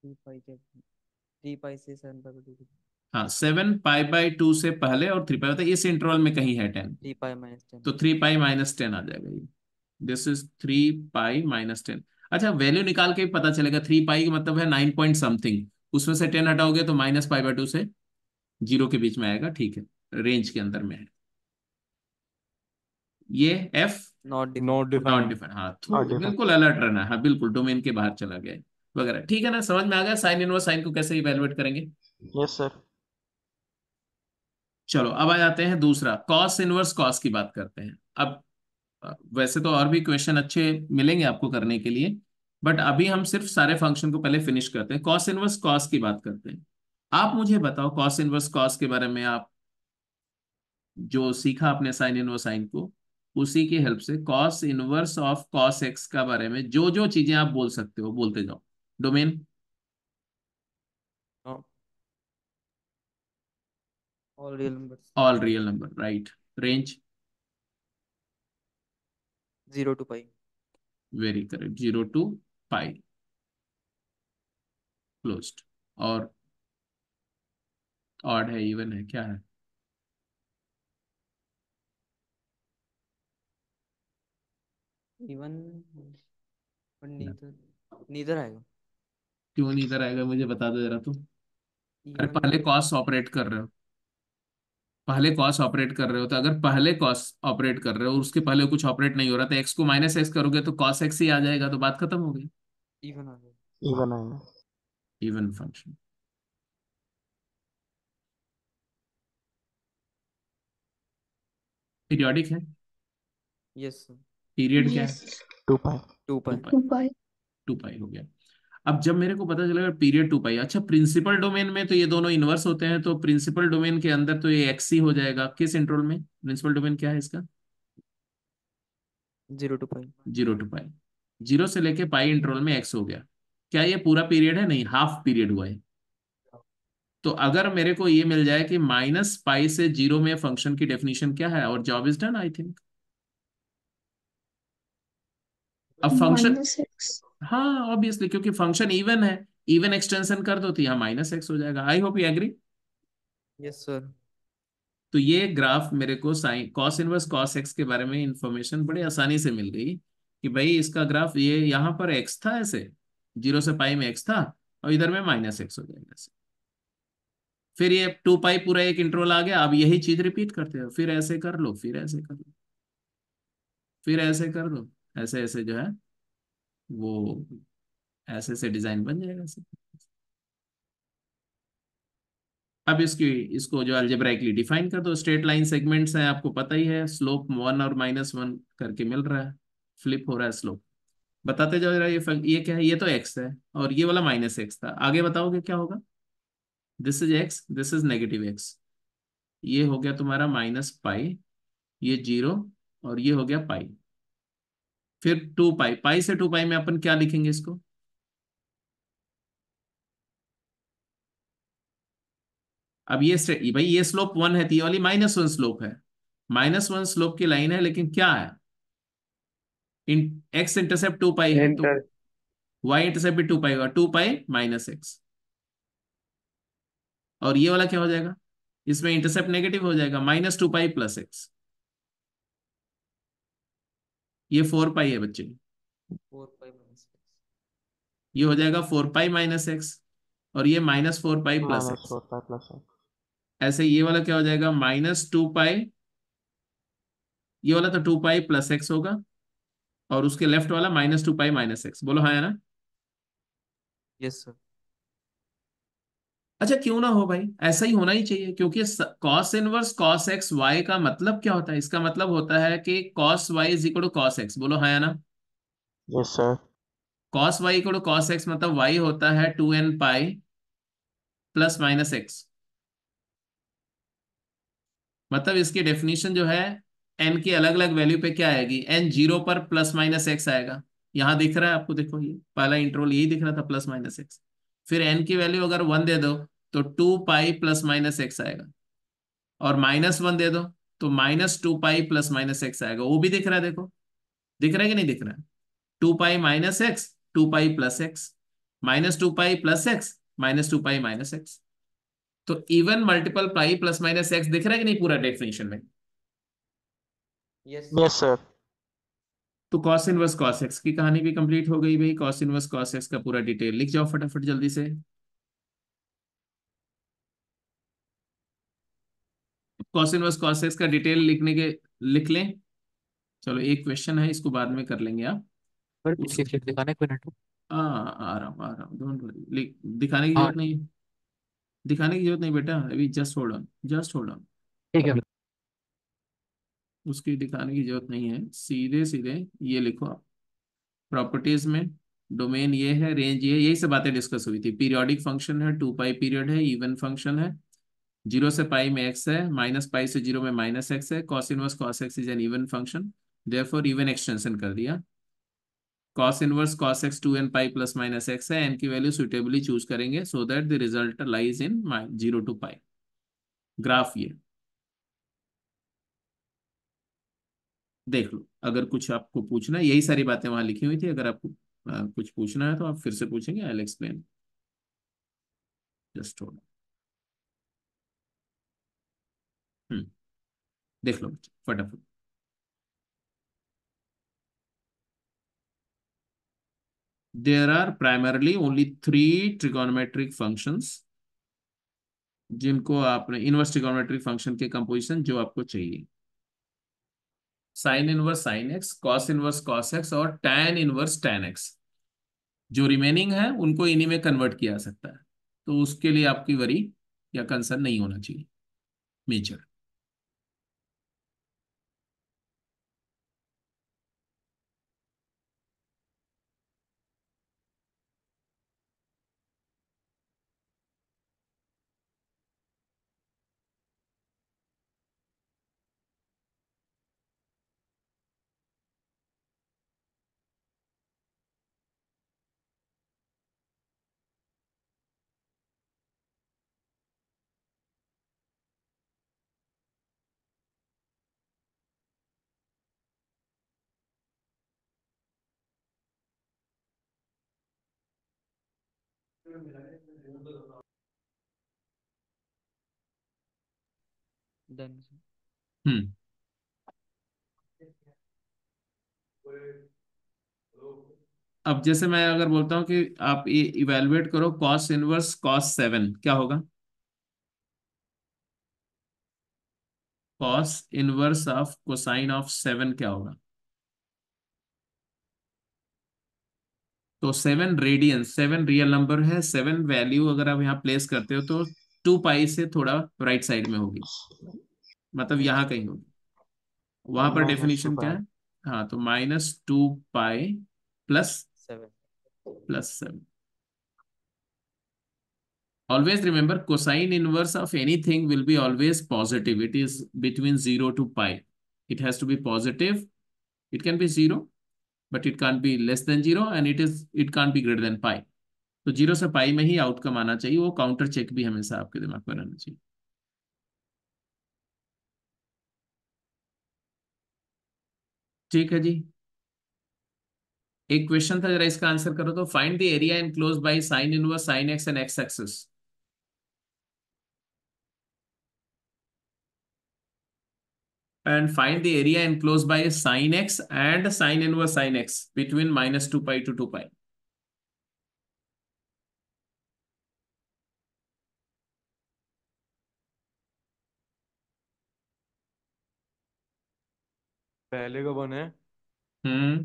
थ्री पाई से सेवन पाई हाँ सेवन पाई बाई टू से पहले और थ्री पाई इस इंटरवल में कहीं है ten three pi minus ten तो थ्री पाई माइनस टेन आ जाएगा ये this is three pi minus ten अच्छा वैल्यू निकाल के पता चलेगा थ्री पाई का मतलब है नाइन पॉइंट समथिंग उसमें से टेन हटाओगे तो माइनस पाई बाई टू से जीरो के बीच में आएगा ठीक है रेंज के अंदर में है ये एफ नॉट नॉट डिफाइंड हाँ बिल्कुल अलर्ट रहना हाँ बिल्कुल डोमेन के बाहर चला गया वगैरह ठीक है ना समझ में आ गया साइन इनवर्स साइन को कैसे इवेलुएट करेंगे यस yes, सर चलो अब आ जाते हैं दूसरा कॉस इनवर्स कॉस की बात करते हैं अब वैसे तो और भी क्वेश्चन अच्छे मिलेंगे आपको करने के लिए बट अभी हम सिर्फ सारे फंक्शन को पहले फिनिश करते हैं कॉस इनवर्स कॉस की बात करते हैं आप मुझे बताओ कॉस इनवर्स कॉस के बारे में आप जो सीखा आपने साइन इनवर्स साइन को उसी की हेल्प से cos inverse of cos x का बारे में जो जो चीजें आप बोल सकते हो बोलते जाओ domain all real numbers all real number right range 0 to pi very correct 0 to pi closed और ऑड है इवन है क्या है इवन पर नीदर नीदर आएगा क्यों नीदर आएगा मुझे बता दो जरा तू अरे पहले कॉस ऑपरेट कर रहे हो पहले कॉस ऑपरेट कर रहे हो तो अगर पहले कॉस ऑपरेट कर रहे हो और उसके पहले कुछ ऑपरेट नहीं हो रहा तो एक्स को माइनस एक्स करोगे तो कॉस एक्स ही आ जाएगा तो बात खत्म हो गई even even even function periodic है यस सर पीरियड क्या है two pi two pi two pi two pi हो गया अब जब मेरे को पता चलेगा पीरियड टू पाई अच्छा प्रिंसिपल डोमेन में तो ये दोनों इनवर्स होते हैं तो प्रिंसिपल डोमेन के अंदर तो ये एक्स ही हो जाएगा किस इंटरवल में प्रिंसिपल डोमेन क्या है इसका zero to pi zero to pi zero से लेके पाई इंटरवल में एक्स हो गया क्या ये पूरा पीरियड है नहीं हाफ पीरियड हुआ है तो अगर मेरे को ये मिल जाए कि माइनस पाई से जीरो में फंक्शन की डेफिनेशन क्या है और job is done I think अब फंक्शन हाँ ऑब्वियसली क्योंकि फंक्शन इवन है इवन एक्सटेंशन कर दो तो यहाँ माइनस एक्स हो जाएगा I hope you agree yes sir तो ये ग्राफ मेरे को sine cos inverse cos x के बारे में इंफॉर्मेशन बड़े आसानी से मिल गई कि भाई इसका ग्राफ ये यहाँ पर एक्स था ऐसे जीरो से पाई में एक्स था और इधर में माइनस एक्स हो जाएगा ऐसे फिर ये टू पाई पूरा एक इंटरवल आ गया अब यही चीज रिपीट करते हो फिर ऐसे कर लो फिर ऐसे कर लो फिर ऐसे कर लो ऐसे ऐसे जो है वो ऐसे से डिजाइन बन जाएगा सब अब इसकी इसको जो अल्जेब्राइकली डिफाइन कर दो स्ट्रेट लाइन सेगमेंट्स हैं आपको पता ही है स्लोप वन और माइनस वन करके मिल रहा है फ्लिप हो रहा है स्लोप बताते जाओ ये ये क्या है ये तो एक्स है और ये वाला माइनस एक्स था आगे बताओगे क्या होगा this is x this is negative x ये हो गया तुम्हारा माइनस पाई ये जीरो और ये हो गया पाई फिर टू पाई पाई से टू पाई में अपन क्या लिखेंगे इसको अब ये भाई ये स्लोप वन है तो ये वाली माइनस वन स्लोप है माइनस वन स्लोप की लाइन है लेकिन क्या है इन एक्स इंटरसेप्ट टू पाई है तो वाई इंटरसेप्ट भी टू पाई होगा टू पाई माइनस एक्स और ये वाला क्या हो जाएगा इसमें इंटरसेप्ट नेगेटिव हो जाएगा minus two pi plus x ये फोर पाई है बच्चे ये हो जाएगा फोर पाई माइनस एक्स और ये माइनस हाँ, हाँ, फोर पाई प्लस एक्स ऐसे ये वाला क्या हो जाएगा माइनस टू पाई ये वाला तो टू पाई प्लस एक्स होगा और उसके लेफ्ट वाला minus two pi minus x बोलो हाँ ना यस सर अच्छा क्यों ना हो भाई ऐसा ही होना ही चाहिए क्योंकि cos inverse cos x y का मतलब क्या होता है इसका मतलब होता है कि cos y is equal to cos x बोलो हाँ या ना yes sir cos y equal to cos x मतलब वाई होता है two n pi plus minus x मतलब इसकी डेफिनेशन जो है एन की अलग अलग वैल्यू पे क्या आएगी एन जीरो पर प्लस माइनस एक्स आएगा यहां दिख रहा है आपको देखो ये पहला इंटरवल यही दिख रहा था प्लस माइनस एक्स फिर एन की वैल्यू अगर वन दे दो तो two pi plus minus x आएगा और माइनस वन दे दो तो minus two pi plus minus x आएगा वो भी दिख रहा है देखो दिख रहा है कि नहीं दिख रहा है two pi minus x two pi plus x minus two pi plus x minus two pi minus x तो even multiple pi plus minus x दिख रहा है कि नहीं पूरा डेफिनेशन में यस सर तो कॉस इनवर्स कॉस एक्स की कहानी भी कंप्लीट हो गई भाई कॉस इनवर्स कॉस एक्स का पूरा डिटेल लिख जाओ फटाफट जल्दी से कॉस इनवर्स कॉस एक्स का डिटेल लिखने के लिख लें चलो एक क्वेश्चन है इसको बाद में कर लेंगे आप हाँ, दिखाने की हाँ। जरूरत नहीं दिखाने की जरूरत नहीं बेटा अभी just hold on just hold on ठीक है उसकी दिखाने की जरूरत नहीं है सीधे सीधे ये लिखो आप प्रॉपर्टीज में डोमेन ये है रेंज ये यही सब बातें डिस्कस हुई थी पीरियोडिक फंक्शन है टू पाई पीरियड है इवन फंक्शन है जीरो से पाई में एक्स है माइनस पाई से जीरो में माइनस एक्स है cos inverse cos x is an even function therefore even extension कर दिया cos inverse cos x two n pi plus minus x है एन की वैल्यू सुटेबली चूज करेंगे so that the result lies in zero to pi graph ये देख लो अगर कुछ आपको पूछना है यही सारी बातें वहां लिखी हुई थी अगर आपको आ, कुछ पूछना है तो आप फिर से पूछेंगे आई एक्सप्लेन जस्ट होल्ड देख लो फटाफट there are primarily only three trigonometric function जिनको आपने इनवर्स trigonometric फंक्शन के कंपोजिशन जो आपको चाहिए sine inverse sine x cos inverse cos x और टैन इनवर्स टैन एक्स जो रिमेनिंग है उनको इन्हीं में कन्वर्ट किया जा सकता है तो उसके लिए आपकी वरी या कंसर्न नहीं होना चाहिए मेजर हम्म अब जैसे मैं अगर बोलता हूं कि आप ये इवेलुएट करो कॉस इनवर्स कॉस सेवन क्या होगा cos inverse of cosine of seven क्या होगा तो seven radians seven real number है सेवन वैल्यू अगर आप यहाँ प्लेस करते हो तो टू पाई से थोड़ा राइट साइड में होगी मतलब यहाँ कहीं होगी वहां पर डेफिनेशन क्या है हाँ तो minus two pi plus seven plus seven always remember cosine inverse of anything will be always positive it is between 0 to pi it has to be positive it can be 0 but it can't be less than zero and it is it can't be greater than pi तो zero से pi में ही outcome आना चाहिए वो counter check भी हमेशा आपके दिमाग में रहना चाहिए ठीक है जी एक क्वेश्चन था जरा इसका आंसर करो तो find the area enclosed by sine inverse sine x and x axis and find the area enclosed by sine x and sine inverse sine x between minus 2 pi to 2 pi. पहले का one है हम्म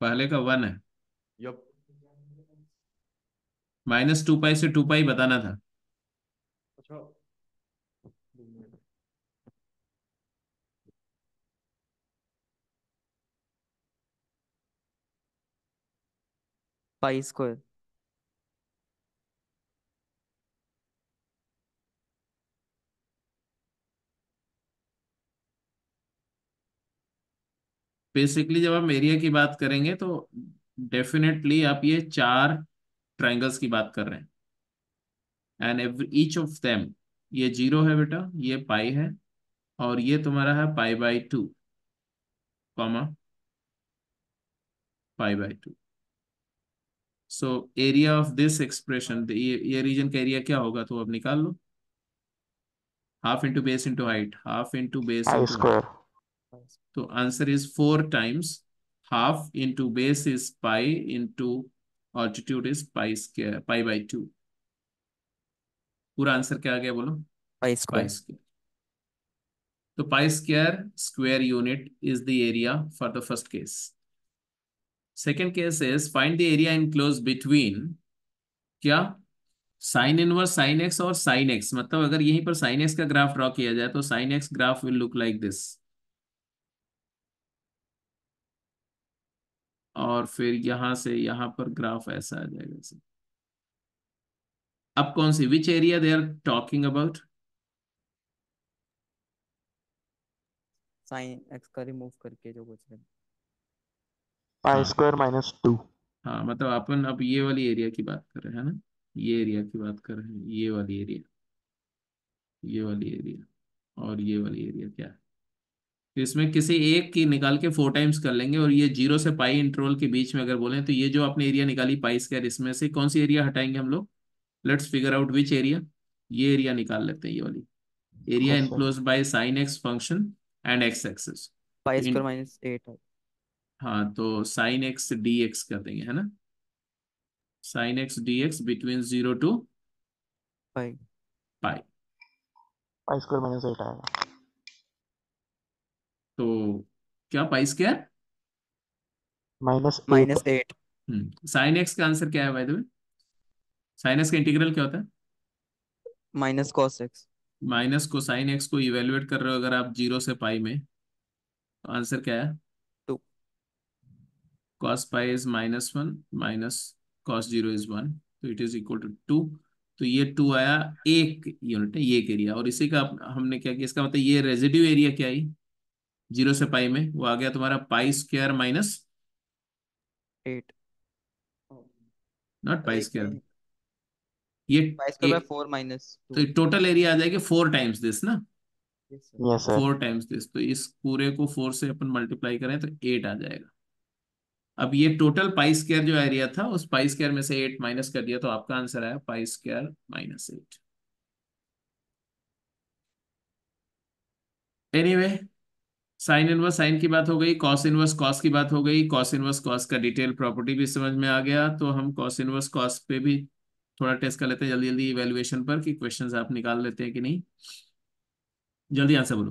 पहले का one है yup minus two पाई से two पाई बताना था अच्छा। पाई स्क्वायर बेसिकली जब हम एरिया की बात करेंगे तो डेफिनेटली आप ये चार ट्राइंगल्स की बात कर रहे हैं and every each of them ये जीरो है बेटा ये पाई है और ये तुम्हारा है pi by two comma pi by two so area of this expression ये रीजन का एरिया क्या होगा तो अब निकाल लो half into base into height half into base तो answer is four times half into base is pi into altitude is pi square pi by two पूरा आंसर क्या आ गया बोलो पाई स्क्वायर तो pi square square unit is the area for the first case second case is find the area enclose between क्या sine inverse sine x और sine x मतलब अगर यहीं पर साइन एक्स का ग्राफ ड्रॉ किया जाए तो sine x graph will look like this और फिर यहां से यहां पर ग्राफ ऐसा आ जाएगा सर अब कौन सी which area they are talking about sine x का रिमूव करके जो कुछ है पाई स्क्वायर माइनस टू हाँ मतलब अपन अब ये वाली एरिया की बात कर रहे हैं ना ये एरिया की बात कर रहे हैं ये वाली एरिया ये वाली एरिया और ये वाली एरिया क्या है इसमें किसी एक की निकाल के फोर टाइम्स कर लेंगे और ये जीरो से पाई इंटरवल के बीच में अगर बोलें तो ये जो आपने एरिया निकाली पाई स्क्वायर इसमें से कौन सी एरिया हटाएंगे हम लोग let's figure out which area ये एरिया निकाल लेते हैं ये वाली area enclose by sine x function and x axis हाँ तो साइन एक्स डी एक्स कर देंगे है ना sine x d x between zero to pi pi pi square minus eight आएगा तो क्या pi square minus minus eight sine x hmm, का आंसर क्या है भाई तुम्हें साइन एक्स का इंटीग्रल क्या होता है माइनस कॉस एक्स माइनस को साइन एक्स को इवेल्युएट कर रहे हो अगर आप जीरो से पाई में तो आंसर क्या है two cos pi is minus one minus cos zero is one तो it is equal to two तो ये टू आया एक यूनिट है ये एक एरिया और इसी का हमने क्या किया इसका मतलब ये रेजिड्यू एरिया क्या है जीरो से पाई में वो आ गया तुम्हारा pi square minus eight not pi square ये फोर माइनस तो टोटल एरिया आ जाएगा फोर टाइम्स दिस ना फोर टाइम्स दिस तो इस पूरे को फोर से अपन मल्टीप्लाई करें तो एट आ जाएगा अब ये टोटल पाई स्क्र जो एरिया था उस पाई स्क्र में से एट माइनस कर दिया तो आपका आंसर आया pi square minus eight any anyway, sine inverse sine की बात हो गई कॉस इनवर्स कॉस की बात हो गई कॉस इनवर्स कॉस का डिटेल प्रॉपर्टी भी समझ में आ गया तो हम कॉस इनवर्स कॉस पे भी थोड़ा टेस्ट कर लेते हैं जल्दी जल्दी इवेल्युएशन पर कि क्वेश्चन आप निकाल लेते हैं कि नहीं जल्दी आंसर बोलो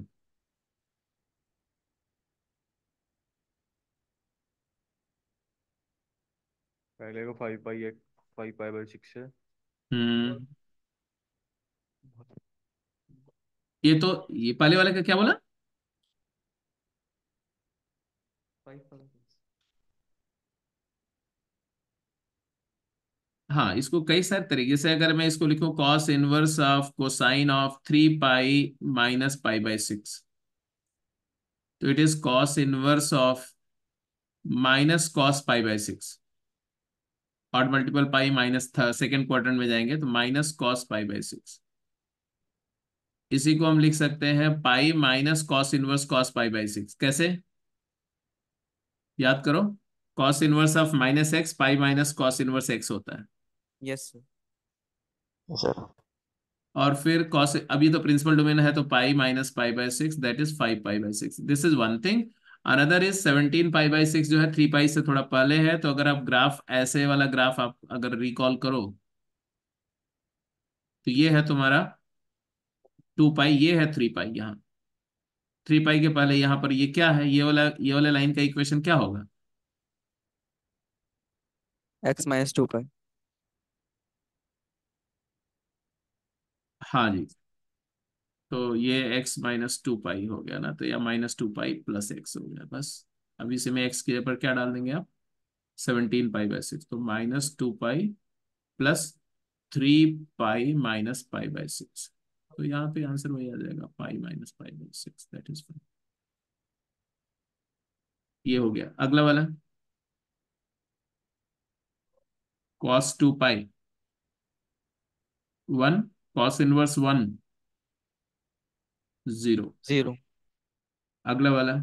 पहले को फाइव पाई एक फाइव पाई बाई सिक्स है हम्म ये तो ये पहले वाले का क्या बोला फाइव हाँ इसको कई सारे तरीके से अगर मैं इसको लिखूं cos inverse of cosine of three pi minus pi by six तो it is cos inverse of minus cos pi by six और multiple pi minus second quarter में जाएंगे तो minus cos pi by six इसी को हम लिख सकते हैं pi minus cos inverse cos pi by six कैसे याद करो cos inverse of minus x pi minus cos inverse x होता है यस yes, सर और फिर कॉस अभी तो प्रिंसिपल डोमेन है तो pi minus pi by six that is five pi by six this is one thing another is seventeen pi by six जो है थ्री पाई से थोड़ा पहले है तो अगर आप ग्राफ ऐसे वाला ग्राफ आप अगर रिकॉल करो तो ये है तुम्हारा टू पाई ये है थ्री पाई यहाँ थ्री पाई के पहले यहाँ पर ये क्या है ये वाला ये वाला लाइन का इक्वेशन क्या होगा एक्स माइनस टू पाई हाँ जी तो ये एक्स माइनस टू पाई हो गया ना तो यह minus two pi plus x हो गया बस अब इसे में एक्स के पर क्या डाल देंगे आप सेवनटीन पाई बाई सिक्स तो minus two pi plus three pi minus pi by six तो यहाँ पे आंसर वही आ जाएगा five minus five by six that is five ये हो गया अगला वाला cos two pi one cos inverse one zero zero अगला वाला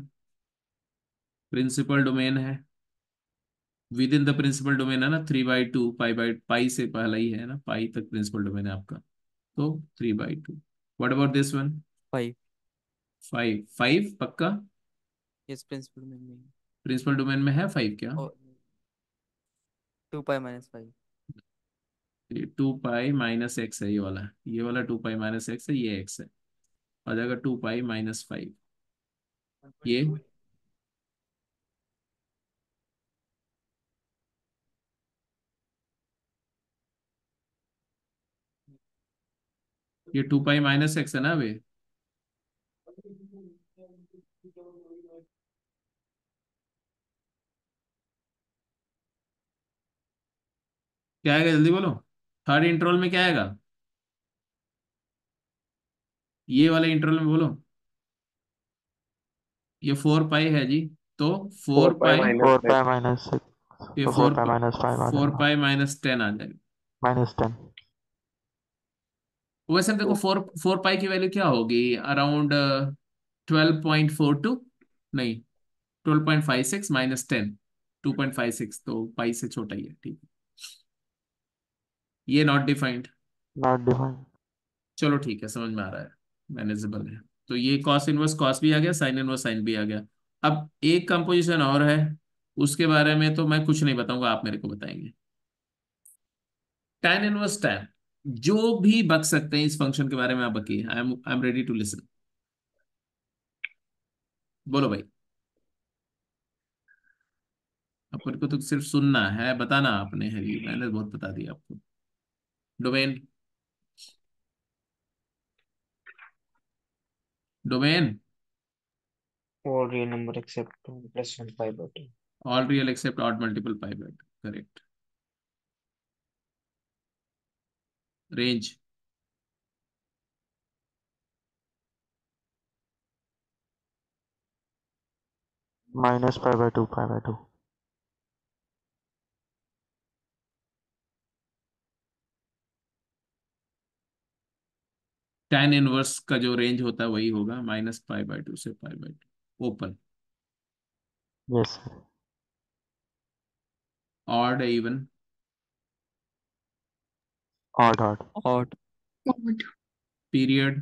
प्रिंसिपल डोमेन है within the principal domain है ना three by two pi by pi से पहला ही है ना पाई तक प्रिंसिपल डोमेन है आपका तो three by two what about this one five five five पक्का yes, principal डोमेन में Principal domain में है फाइव क्या two pi minus five two pi minus x है ये वाला ये वाला टू पाई माइनस एक्स है ये एक्स है और जाएगा टू पाई माइनस फाइव ये ये टू पाई माइनस एक्स है ना अभी क्या आएगा जल्दी बोलो थर्ड इंटरवल में क्या आएगा ये वाले इंटरवल में बोलो ये फोर पाई है जी तो four pi four pi minus ये four pi minus five four pi minus ten आ जाएगा माइनस टेन वैसे देखो फोर फोर पाई की वैल्यू क्या होगी around twelve point four two नहीं twelve point five six minus ten two point five six तो पाई से छोटा ही है ठीक ये नॉट डिफाइंड नॉट डिफाइंड चलो ठीक है समझ में आ रहा है मैनेजेबल है तो ये कॉस इनवर्स कॉस भी आ गया साइन इनवर्स साइन भी आ गया अब एक कंपोजिशन और है उसके बारे में तो मैं कुछ नहीं बताऊंगा आप मेरे को बताएंगे टेन इनवर्स टेन जो भी बक सकते हैं इस फंक्शन के बारे में आप बकिए I am I am ready to listen बोलो भाई अपन को तो सिर्फ सुनना है बताना आपने हरी मैंने बहुत बता दिया आपको domain domain all real number except plus one pi by two. All real except odd multiple pi by two. Correct. Range minus five by two five by two tan inverse का जो रेंज होता है वही होगा minus five by two से five by two open yes odd even odd odd odd odd period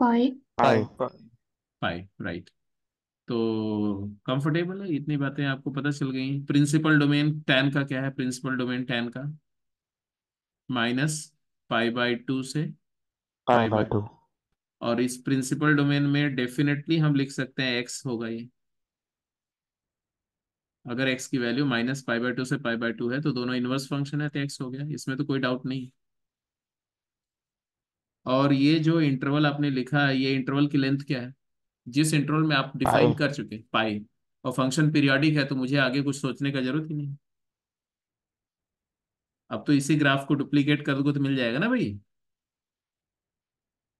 pi pi pi right तो comfortable है इतनी बातें आपको पता चल गई प्रिंसिपल डोमेन टेन का क्या है प्रिंसिपल डोमेन टेन का माइनस पाई बाय टू से पाई बाय टू और इस प्रिंसिपल डोमेन में डेफिनेटली हम लिख सकते हैं एक्स होगा ये अगर एक्स की value minus five by two से फाइव बाई टू है तो दोनों इनवर्स फंक्शन है तो एक्स हो गया इसमें तो कोई डाउट नहीं है और ये जो इंटरवल आपने लिखा है ये इंटरवल की लेंथ क्या है जिस इंटरवल में आप डिफाइन कर चुके पाई और फंक्शन पीरियोडिक है तो मुझे आगे कुछ सोचने का जरूरत ही नहीं अब तो इसी ग्राफ को डुप्लीकेट कर दोगे तो मिल जाएगा ना भाई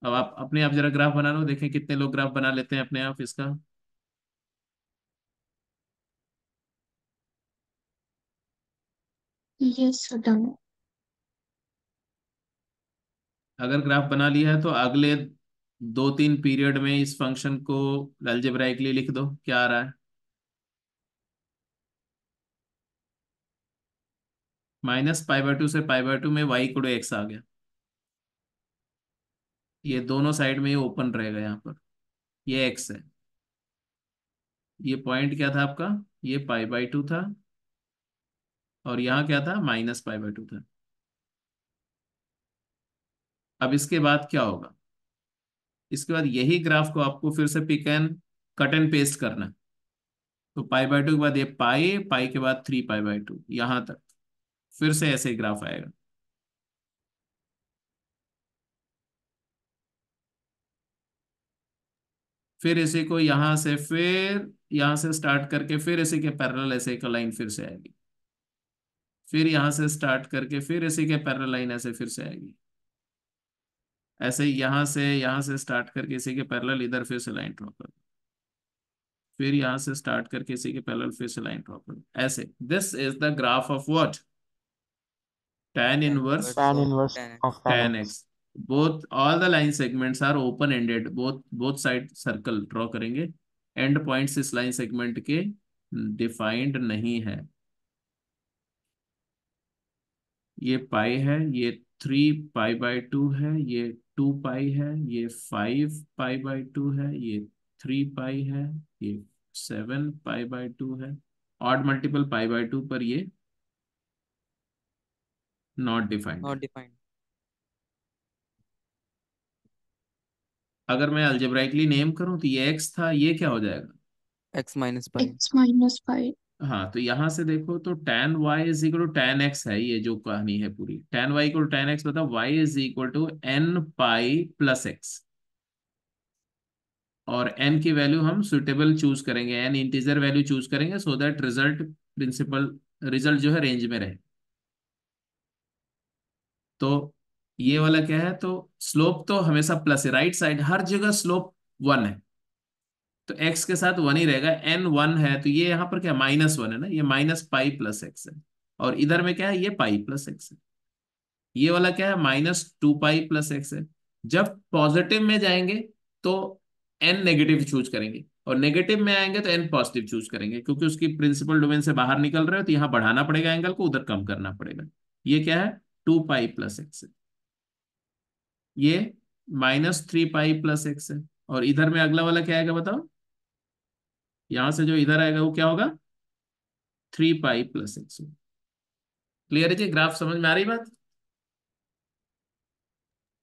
अब आप अपने आप जरा ग्राफ बना लो देखें कितने लोग ग्राफ बना लेते हैं अपने आप इसका यस डन अगर ग्राफ बना लिया है तो अगले दो तीन पीरियड में इस फंक्शन को लिए लिख दो क्या आ रहा है माइनस पाई बाय टू से पाई बाय टू में वाई कोडो एक्स आ गया ये दोनों साइड में ये ओपन रहेगा यहाँ पर ये एक्स है ये पॉइंट क्या था आपका ये पाई बाय टू था और यहाँ क्या था माइनस पाई बाई टू था अब इसके बाद क्या होगा इसके बाद यही ग्राफ को आपको फिर से pick and cut and paste करना तो पाई बाई टू के बाद ये पाई पाई के बाद थ्री पाई बाई टू यहां तक फिर से ऐसे ग्राफ आएगा फिर इसी को यहां से फिर यहां से स्टार्ट करके फिर इसी के पैरेलल ऐसे एक लाइन फिर से आएगी फिर यहां से स्टार्ट करके फिर इसी के पैरल लाइन ऐसे फिर से आएगी ऐसे यहां से यहां से स्टार्ट करके इसी के पैरल इधर फिर से लाइन ड्रॉ कर फिर यहां से स्टार्ट करके इसी के पैरल फिर से लाइन ड्रॉ कर ऐसे this is the graph of what tan inverse tan inverse of tan x both all the line segments are open ended both both side circle draw करेंगे एंड पॉइंट्स इस line segment के defined नहीं है ये pi है ये three pi by two है ये टू पाई है ये फाइव पाई बाय टू है ये थ्री पाई है ये सेवन पाई बाय टू है odd multiple pi by two पर ये नॉट डिफाइंड नॉट डिफाइंड अगर मैं अल्जेब्राइकली नेम करूं तो ये एक्स था ये क्या हो जाएगा x minus pi x minus pi हाँ तो यहाँ से देखो तो tan y is equal to tan x है ये जो कहानी है पूरी tan y equal tan x बताओ y is equal to n pi plus x और n की वैल्यू हम सुटेबल चूज करेंगे n इंटीजर वैल्यू चूज करेंगे so that result principal result जो है रेंज में रहे तो ये वाला क्या है तो स्लोप तो हमेशा प्लस है राइट साइड हर जगह स्लोप वन है तो एक्स के साथ वन ही रहेगा एन वन है तो ये यहाँ पर क्या माइनस वन है ना ये माइनस पाई प्लस एक्स है और इधर में क्या है ये पाई प्लस एक्स है ये वाला क्या है minus two pi plus x है जब पॉजिटिव में जाएंगे तो एन नेगेटिव चूज करेंगे और नेगेटिव में आएंगे तो एन पॉजिटिव चूज करेंगे क्योंकि उसकी प्रिंसिपल डोमेन से बाहर निकल रहे हो तो यहाँ बढ़ाना पड़ेगा एंगल को उधर कम करना पड़ेगा ये क्या है टू पाई प्लस एक्स है ये minus three pi plus x है और इधर में अगला वाला क्या आएगा बताओ यहां से जो इधर आएगा वो क्या होगा three pi plus x clear है जी ग्राफ समझ में आ रही बात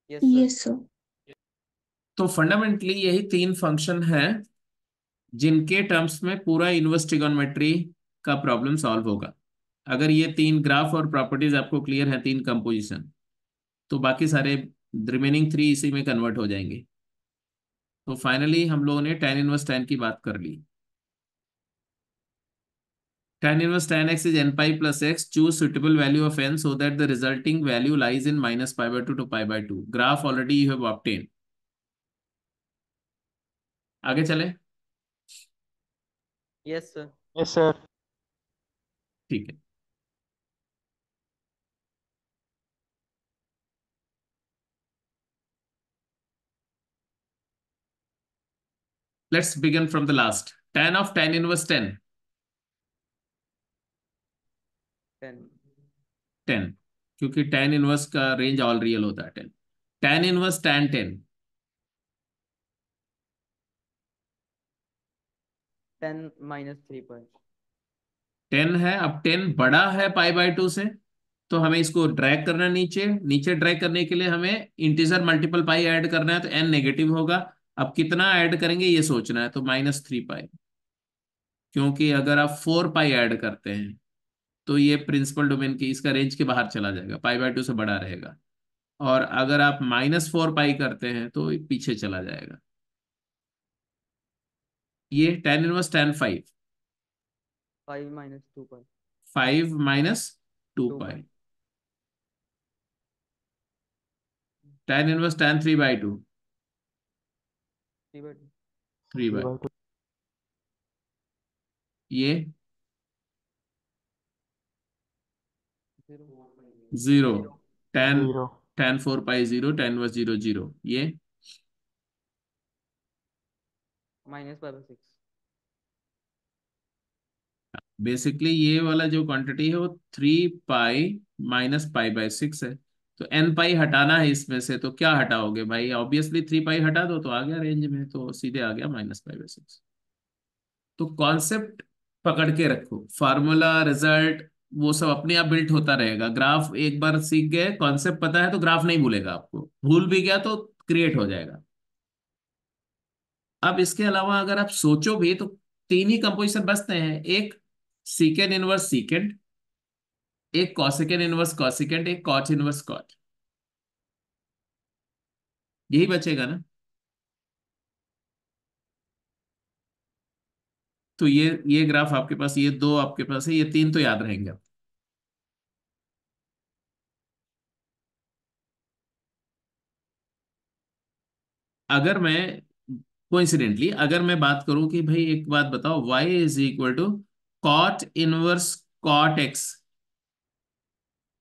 yes, तो फंडामेंटली यही तीन फंक्शन है जिनके टर्म्स में पूरा इनवर्स ट्रिगोनमेट्री का प्रॉब्लम सॉल्व होगा अगर ये तीन ग्राफ और प्रॉपर्टीज आपको क्लियर है तीन कंपोजिशन तो बाकी सारे रिमेनिंग थ्री इसी में कन्वर्ट हो जाएंगे तो फाइनली हम लोगों ने टेन इनवर्स टेन की बात कर ली Tan inverse tan x is n pi plus x. Choose suitable value of n so that the resulting value lies in minus pi by 2 to pi by 2. Graph already you have obtained. आगे चले Yes, sir. Yes, sir. ठीक let Let's begin from the last. Tan of tan inverse 10 tan क्योंकि tan inverse का range all real होता है tan tan inverse tan tan ten minus three point ten है अब ten बड़ा है पाई by two से तो हमें इसको ड्रैग करना नीचे नीचे ड्रैग करने के लिए हमें इंटीजर मल्टीपल पाई ऐड करना है तो एन नेगेटिव होगा अब कितना ऐड करेंगे ये सोचना है तो माइनस थ्री पाई क्योंकि अगर आप फोर पाई ऐड करते हैं तो ये प्रिंसिपल डोमेन के इसका रेंज के बाहर चला जाएगा पाई बाई टू से बड़ा रहेगा और अगर आप माइनस फोर पाई करते हैं तो पीछे चला जाएगा ये tan inverse tan five five minus two pi five minus two pi tan inverse tan three by two three by ये zero tan tan four pi zero tan व जीरो जीरो ये माइनस पाई बेसिकली ये वाला जो quantity है वो three pi minus pi by six है तो एन पाई हटाना है इसमें से तो क्या हटाओगे भाई ऑब्वियसली थ्री पाई हटा दो तो आ गया रेंज में तो सीधे आ गया माइनस पाई बाय सिक्स तो कॉन्सेप्ट पकड़ के रखो फार्मूला रिजल्ट वो सब अपने आप बिल्ट होता रहेगा ग्राफ एक बार सीख गए कॉन्सेप्ट पता है तो ग्राफ नहीं भूलेगा आपको भूल भी गया तो क्रिएट हो जाएगा अब इसके अलावा अगर आप सोचो भी तो तीन ही कंपोजिशन बचते हैं एक सीकेंड इनवर्स सीकेंड एक कॉसिकेंड इनवर्स कॉसिकेंड एक कॉच इनवर्स कॉच यही बचेगा ना तो ये ये ग्राफ आपके पास ये दो आपके पास है ये तीन तो याद रहेंगे आप अगर मैं कोइंसिडेंटली अगर मैं बात करूं कि भाई एक बात बताओ y is equal to cot inverse cot x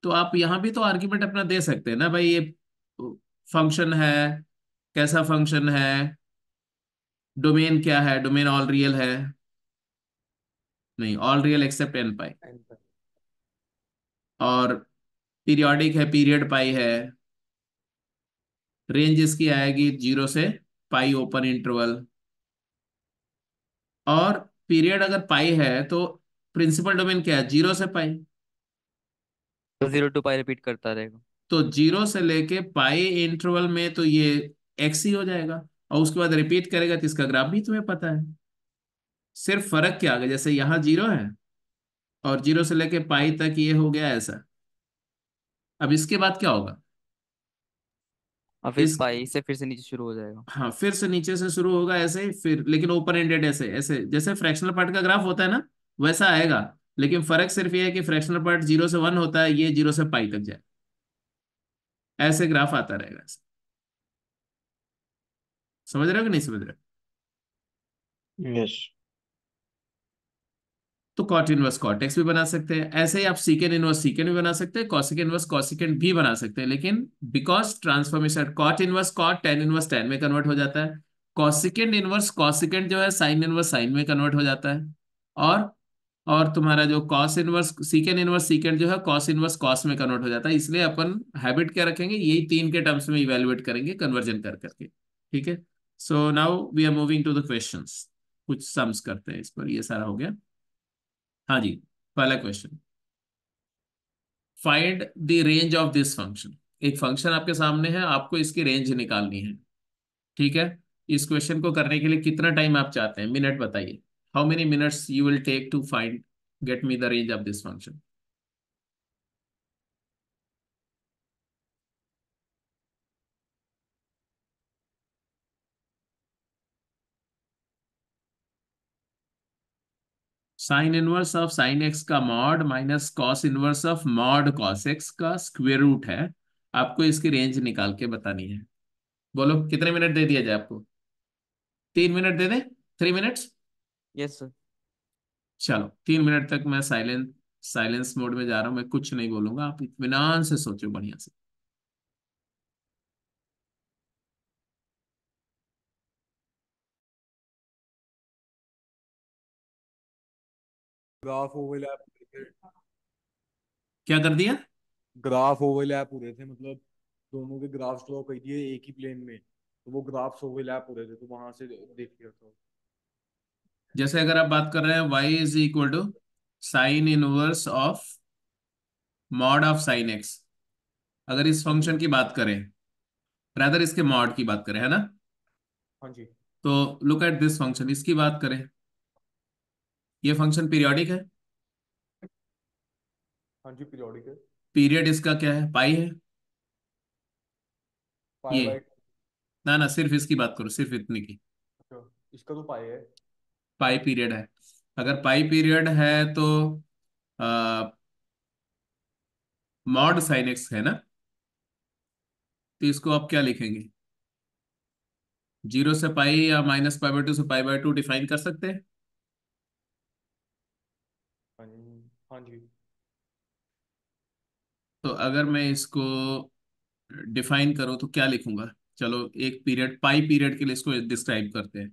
तो आप यहां भी तो आर्ग्यूमेंट अपना दे सकते हैं ना भाई ये फंक्शन है कैसा फंक्शन है डोमेन क्या है डोमेन ऑल रियल है नहीं all real except n pi और पीरियोडिक है पीरियड पाई है रेंज इसकी आएगी जीरो से पाई ओपन इंटरवल और पीरियड अगर पाई है तो प्रिंसिपल डोमेन क्या है जीरो से पाई तो जीरो टू पाई रिपीट करता रहेगा तो जीरो से लेके पाई इंटरवल में तो ये एक्स ही हो जाएगा और उसके बाद रिपीट करेगा तो इसका ग्राफ भी तुम्हें पता है सिर्फ फर्क क्या आ गया जैसे यहाँ जीरो है और जीरो से लेके पाई तक ये हो गया ऐसा अब इसके बाद क्या होगा और फिर इस... पाई से फिर से नीचे शुरू हो जाएगा हाँ फिर से नीचे से शुरू होगा ऐसे ही फिर लेकिन ओपन एंडेड ऐसे ऐसे जैसे फ्रैक्शनल पार्ट का ग्राफ होता है ना वैसा आएगा लेकिन फर्क सिर्फ ये है कि फ्रैक्शनल पार्ट जीरो से वन होता है ये जीरो से पाई तक जाए ऐसे ग्राफ आता रहेगा ऐसे समझ रहे हो कि नहीं समझ रहे हो यस yes. तो कॉट इनवर्स कॉटेक्स भी बना सकते हैं ऐसे ही आप सीकेंड इनवर्स सीकेंड भी बना सकते हैं कॉसिक इनवर्स कॉसिकेंड भी बना सकते हैं लेकिन because transformation cot inverse cot tan inverse tan में कन्वर्ट हो जाता है कॉसिकेंड इनवर्स कॉसिकेंड जो है साइन इनवर्स साइन में कन्वर्ट हो जाता है और और तुम्हारा जो cos inverse secant inverse secant जो है कॉस इनवर्स कॉस में कन्वर्ट हो जाता है इसलिए अपन हैबिट क्या रखेंगे यही तीन के टर्म्स में इवेल्युएट करेंगे कन्वर्जन कर करके ठीक है so now we are moving to the questions कुछ सम्स करते हैं इस पर ये सारा हो गया हाँ जी पहला question find the range of this function एक फंक्शन आपके सामने है आपको इसकी रेंज निकालनी है ठीक है इस क्वेश्चन को करने के लिए कितना टाइम आप चाहते हैं मिनट बताइए how many minutes you will take to find get me the range of this function sine inverse of sine x का mod minus cos inverse of mod cos x का स्क्वेयर रूट है आपको इसकी range निकाल के बतानी है बोलो कितने मिनट दे दिया जाए आपको तीन मिनट दे दें थ्री मिनट्स यस सर चलो तीन मिनट तक मैं साइलेंट साइलेंस मोड में जा रहा हूं मैं कुछ नहीं बोलूंगा आप इतमान से सोचो बढ़िया से ग्राफ ओवरलैप क्या कर दिया ग्राफ ओवरलैप हो रहे थे मतलब दोनों के ग्राफ्स ड्रॉ कर दिए एक ही प्लेन में तो वो ग्राफ्स ओवरलैप हो रहे थे तो वहां से देख लिया था जैसे अगर आप बात कर रहे हैं y is equal to sine inverse of mod of sine x अगर इस फंक्शन की बात करें रादर इसके मॉड की बात करें है ना हाँ जी तो लुक एट दिस फंक्शन इसकी बात करें ये फंक्शन पीरियोडिक है हाँ जी पीरियोडिक है पीरियड इसका क्या है पाई है पाई ये ना ना सिर्फ इसकी बात करो सिर्फ इतने की अच्छा, इसका तो पाई है पाई पीरियड है अगर पाई पीरियड है तो मॉड साइन एक्स है ना तो इसको आप क्या लिखेंगे जीरो से पाई या माइनस पाई बाई टू से पाई बाई टू डिफाइन कर सकते हैं हाँ जी तो अगर मैं इसको डिफाइन करूं तो क्या लिखूंगा चलो एक पीरियड पाई पीरियड के लिए इसको डिस्क्राइब करते हैं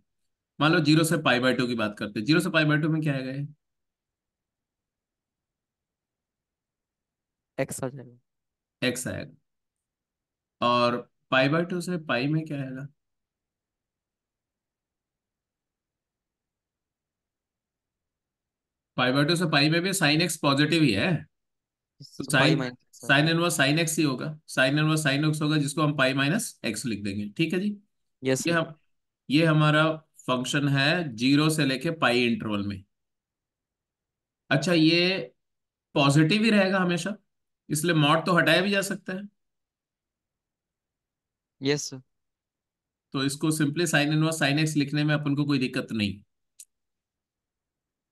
मान लो जीरो से पाई बाय टू की बात करते हैं जीरो से पाई बाय टू में क्या आएगा एक्स आ जाएगा एक्स आएगा और पाई बाय टू से पाई में क्या आएगा पाई बाय टू से पाई में भी साइन एक्स पॉजिटिव ही है तो sine sine inverse sine x ही होगा साइन इनवर्स साइन एक्स होगा जिसको हम पाई माइनस एक्स लिख देंगे ठीक है जी yes, ये हम ये हमारा फंक्शन है जीरो से लेके पाई इंटरवल में अच्छा ये पॉजिटिव ही रहेगा हमेशा इसलिए मॉड तो हटाया भी जा सकता है यस yes, सर तो इसको simply sine inverse sine x लिखने में अपन को कोई दिक्कत नहीं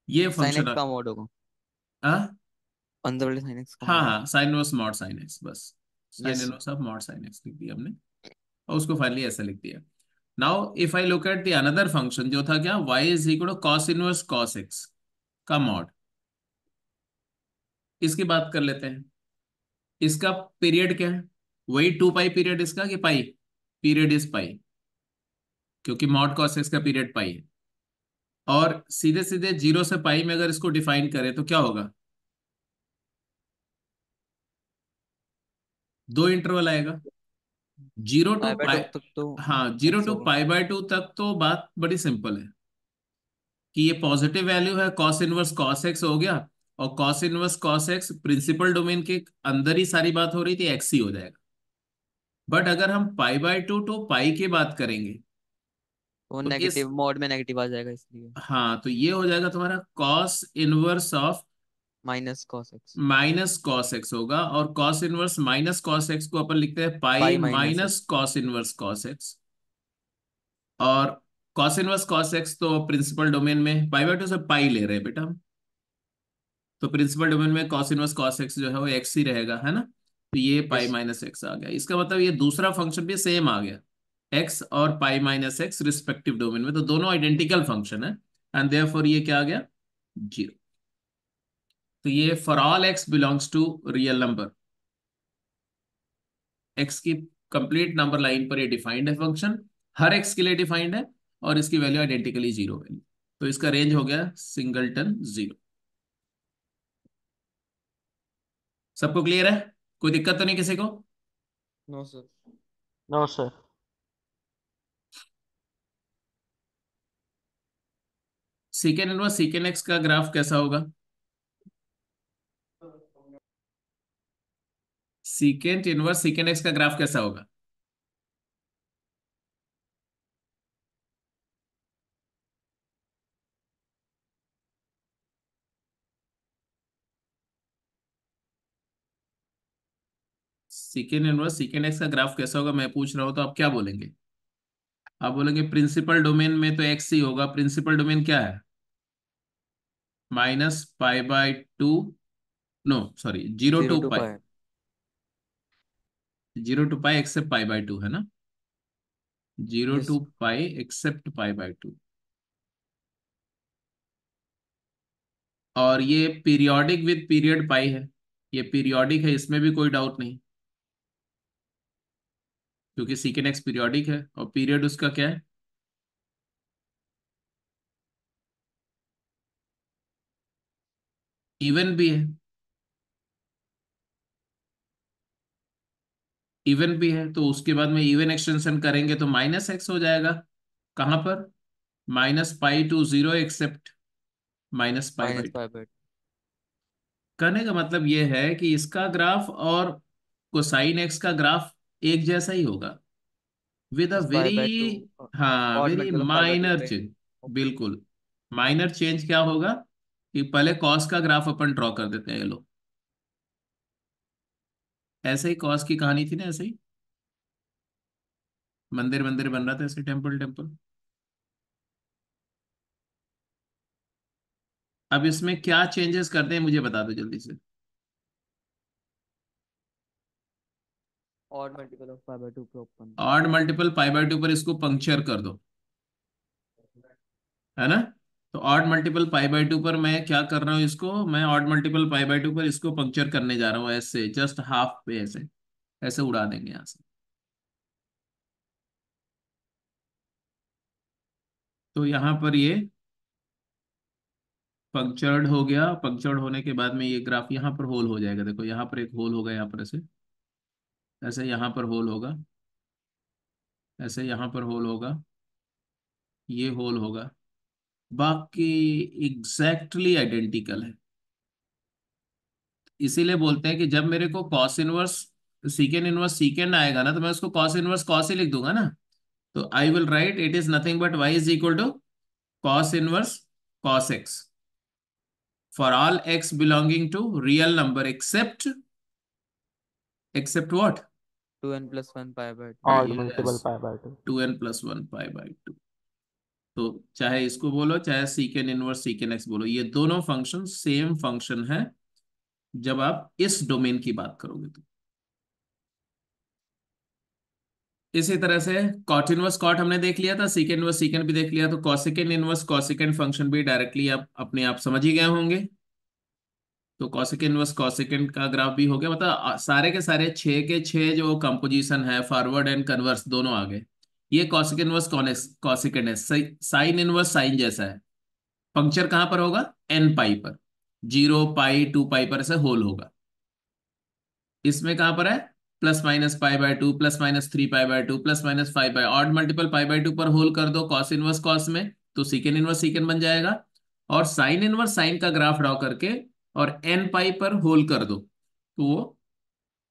ये फंक्शन का मोड होगा हां वाले का हाँ, हाँ, बस ऑफ लिख दिया हमने और उसको फाइनली ऐसा लिख दिया now if I look at the another function जो था क्या y cos cos x का इसकी बात कर लेते हैं इसका पीरियड क्या है वही टू पाई पीरियड इसका कि पाई पीरियड इज पाई क्योंकि मॉड कॉस एक्स का पीरियड पाई है और सीधे सीधे जीरो से पाई में अगर इसको डिफाइन करें तो क्या होगा दो इंटरवल आएगा जीरो टू पाई तक तो हाँ zero to pi by two तक तो बात बड़ी सिंपल है कि ये पॉजिटिव वैल्यू है कॉस इनवर्स कॉस एक्स हो गया और cos inverse cos x principal domain के अंदर ही सारी बात हो रही थी एक्स ही हो जाएगा बट अगर हम पाई बाय टू टू तो पाई की बात करेंगे वो तो नेगेटिव मोड में नेगेटिव आ जाएगा इसलिए हाँ तो ये हो जाएगा तुम्हारा cos inverse of minus cos x minus cos x होगा और cos inverse minus cos x को अपन लिखते हैं pi minus cos inverse cos x और कॉस इनवर्स कॉस एक्स तो प्रिंसिपल डोमेन में पाई बाय टू से पाई ले रहे हैं बेटा तो प्रिंसिपल डोमेन में कॉस इनवर्स कॉस एक्स जो है वो एक्स ही रहेगा है ना तो ये पाई माइनस एक्स आ गया इसका मतलब ये दूसरा फंक्शन भी सेम आ गया एक्स और pi minus x respective domain में तो दोनों आइडेंटिकल फंक्शन है एंड देयरफॉर ये क्या आ गया जीरो तो ये for all x belongs to real number x की कंप्लीट नंबर लाइन पर ये डिफाइंड है फंक्शन हर एक्स के लिए डिफाइंड है और इसकी वैल्यू आइडेंटिकली जीरो वैल्यू तो इसका रेंज हो गया सिंगलटन जीरो सबको क्लियर है कोई दिक्कत तो नहीं किसी को no sir no sir secant inverse secant x का ग्राफ कैसा होगा सीकेंट इनवर्स सीकेंट एक्स का ग्राफ कैसा होगा सीकेंट इनवर्स सीकेंट एक्स का ग्राफ कैसा होगा मैं पूछ रहा हूं तो आप क्या बोलेंगे आप बोलेंगे प्रिंसिपल डोमेन में तो एक्स ही होगा प्रिंसिपल डोमेन क्या है minus pi by 2 no sorry 0, 0 to, to pi. pi 0 to pi except pi by 2 है ना 0 yes. to pi except pi by 2 और ये पीरियोडिक विद पीरियड पाई है ये पीरियोडिक है इसमें भी कोई डाउट नहीं क्योंकि सीकेंड एक्स पीरियोडिक है और पीरियड उसका क्या है इवन भी है इवन भी है तो उसके बाद में इवन एक्सटेंशन करेंगे तो माइनस एक्स हो जाएगा कहां पर minus pi to zero except minus pi कहने का मतलब यह है कि इसका ग्राफ और कोसाइन एक्स का ग्राफ एक जैसा ही होगा विद अ वेरी हाँ वेरी माइनर चेंज बिल्कुल माइनर चेंज क्या होगा कि पहले कॉस का ग्राफ अपन ड्रॉ कर देते हैं ये लोग ऐसे ही कॉस की कहानी थी ना ऐसे ही मंदिर मंदिर बन रहा था ऐसे टेम्पल टेम्पल अब इसमें क्या चेंजेस करते हैं मुझे बता दो जल्दी से odd multiple of pi by two पर open odd multiple pi by पर इसको पंक्चर कर दो है ना तो odd multiple pi by two पर मैं क्या कर रहा हूँ इसको मैं odd multiple pi by two पर इसको पंक्चर करने जा रहा हूँ ऐसे जस्ट हाफ पे ऐसे ऐसे उड़ा देंगे यहाँ से तो यहां पर ये पंक्चर्ड हो गया पंक्चर्ड होने के बाद में ये ग्राफ यहाँ पर होल हो जाएगा देखो यहाँ पर एक होल होगा यहाँ पर ऐसे ऐसे यहाँ पर होल होगा ऐसे यहाँ पर होल होगा ये होल होगा बाकी एग्जैक्टली आइडेंटिकल है इसीलिए बोलते हैं कि जब मेरे को cos inverse secant inverse secant आएगा ना तो मैं उसको कॉस इनवर्स कॉस ही लिख दूंगा ना तो I will write it is nothing but y is equal to cos inverse cos x for all x belonging to real number except except what two n plus one pi by two two n plus one pi by two तो चाहे इसको बोलो चाहे सीकेन inverse secant x बोलो ये दोनों function same function है जब आप इस डोमेन की बात करोगे तो इसी तरह से कॉट इनवर्स कॉट हमने देख लिया था सीकेंड इनवर्स सीकेंड भी देख लिया तो कॉसिकेंड इनवर्स कॉसिकेंड फंक्शन भी डायरेक्टली आप अपने आप समझ ही गए होंगे तो कॉसिकेंड इनवर्स कॉसिकेंड का ग्राफ भी हो गया मतलब सारे के सारे छे के छे जो कंपोजिशन है फॉरवर्ड एंड कन्वर्स दोनों आ गए ये cosec inverse cosec sine inverse sine जैसा है पंक्चर कहां पर होगा एन पाई पर जीरो पाई टू पाई पर ऐसे होल होगा इसमें कहां पर है plus minus pi by two plus minus three pi by two plus minus five by odd multiple pi by two पर होल कर दो कॉस इनवर्स कॉस में तो सीकेन इनवर्स सीकेन बन जाएगा और साइन इनवर्स साइन का ग्राफ ड्रॉ करके और एन पाई पर होल कर दो तो वो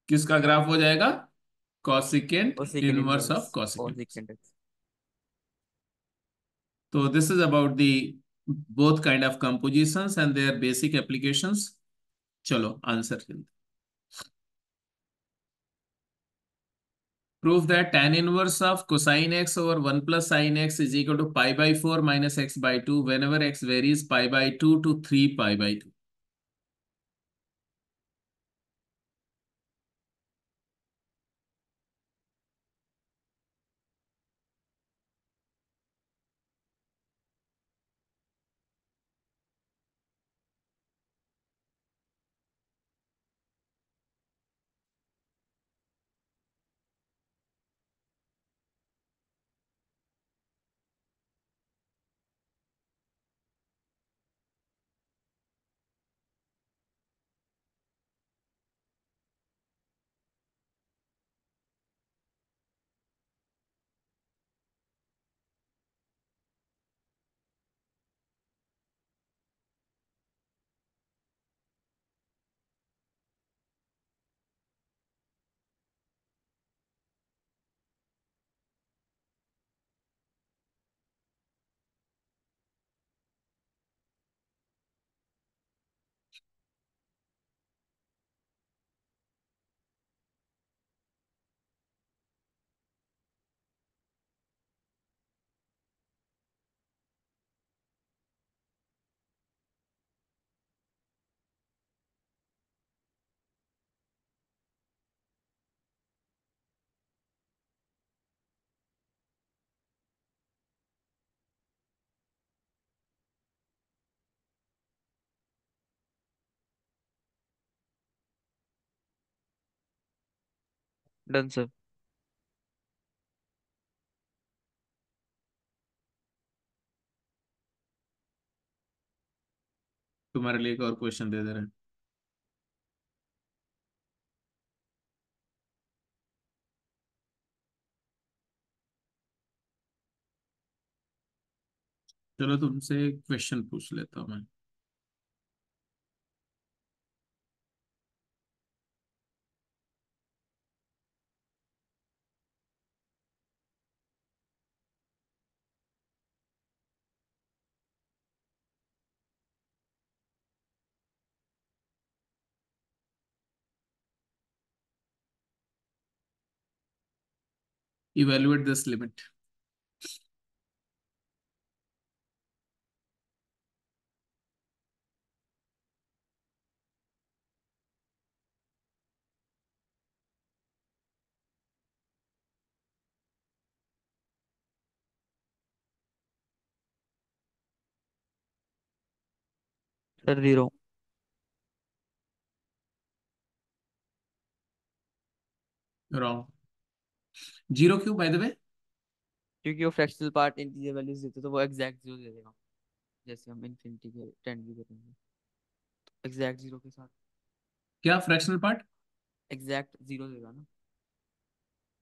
किसका ग्राफ हो जाएगा cosecant, inverse, of cosecant. So this is about the both kind of compositions and their basic applications. Chalo, answer. Prove that tan inverse of cosine x over 1 plus sin x is equal to pi by 4 minus x by 2 whenever x varies pi by 2 to 3 pi by 2. Done sir तुम्हारे लिए एक और question दे दे रहे हैं चलो तुमसे एक question पूछ लेता हूं मैं evaluate this limit. zero. Wrong. Zero क्यों बाय द वे क्योंकि वो फ्रैक्शनल पार्ट इंटीजर वैल्यूज देते तो वो एग्जैक्ट जीरो दे देगा जैसे हम इनफिनिटी के 10 भी करेंगे तो एग्जैक्ट जीरो के साथ क्या फ्रैक्शनल पार्ट एग्जैक्ट जीरो देगा ना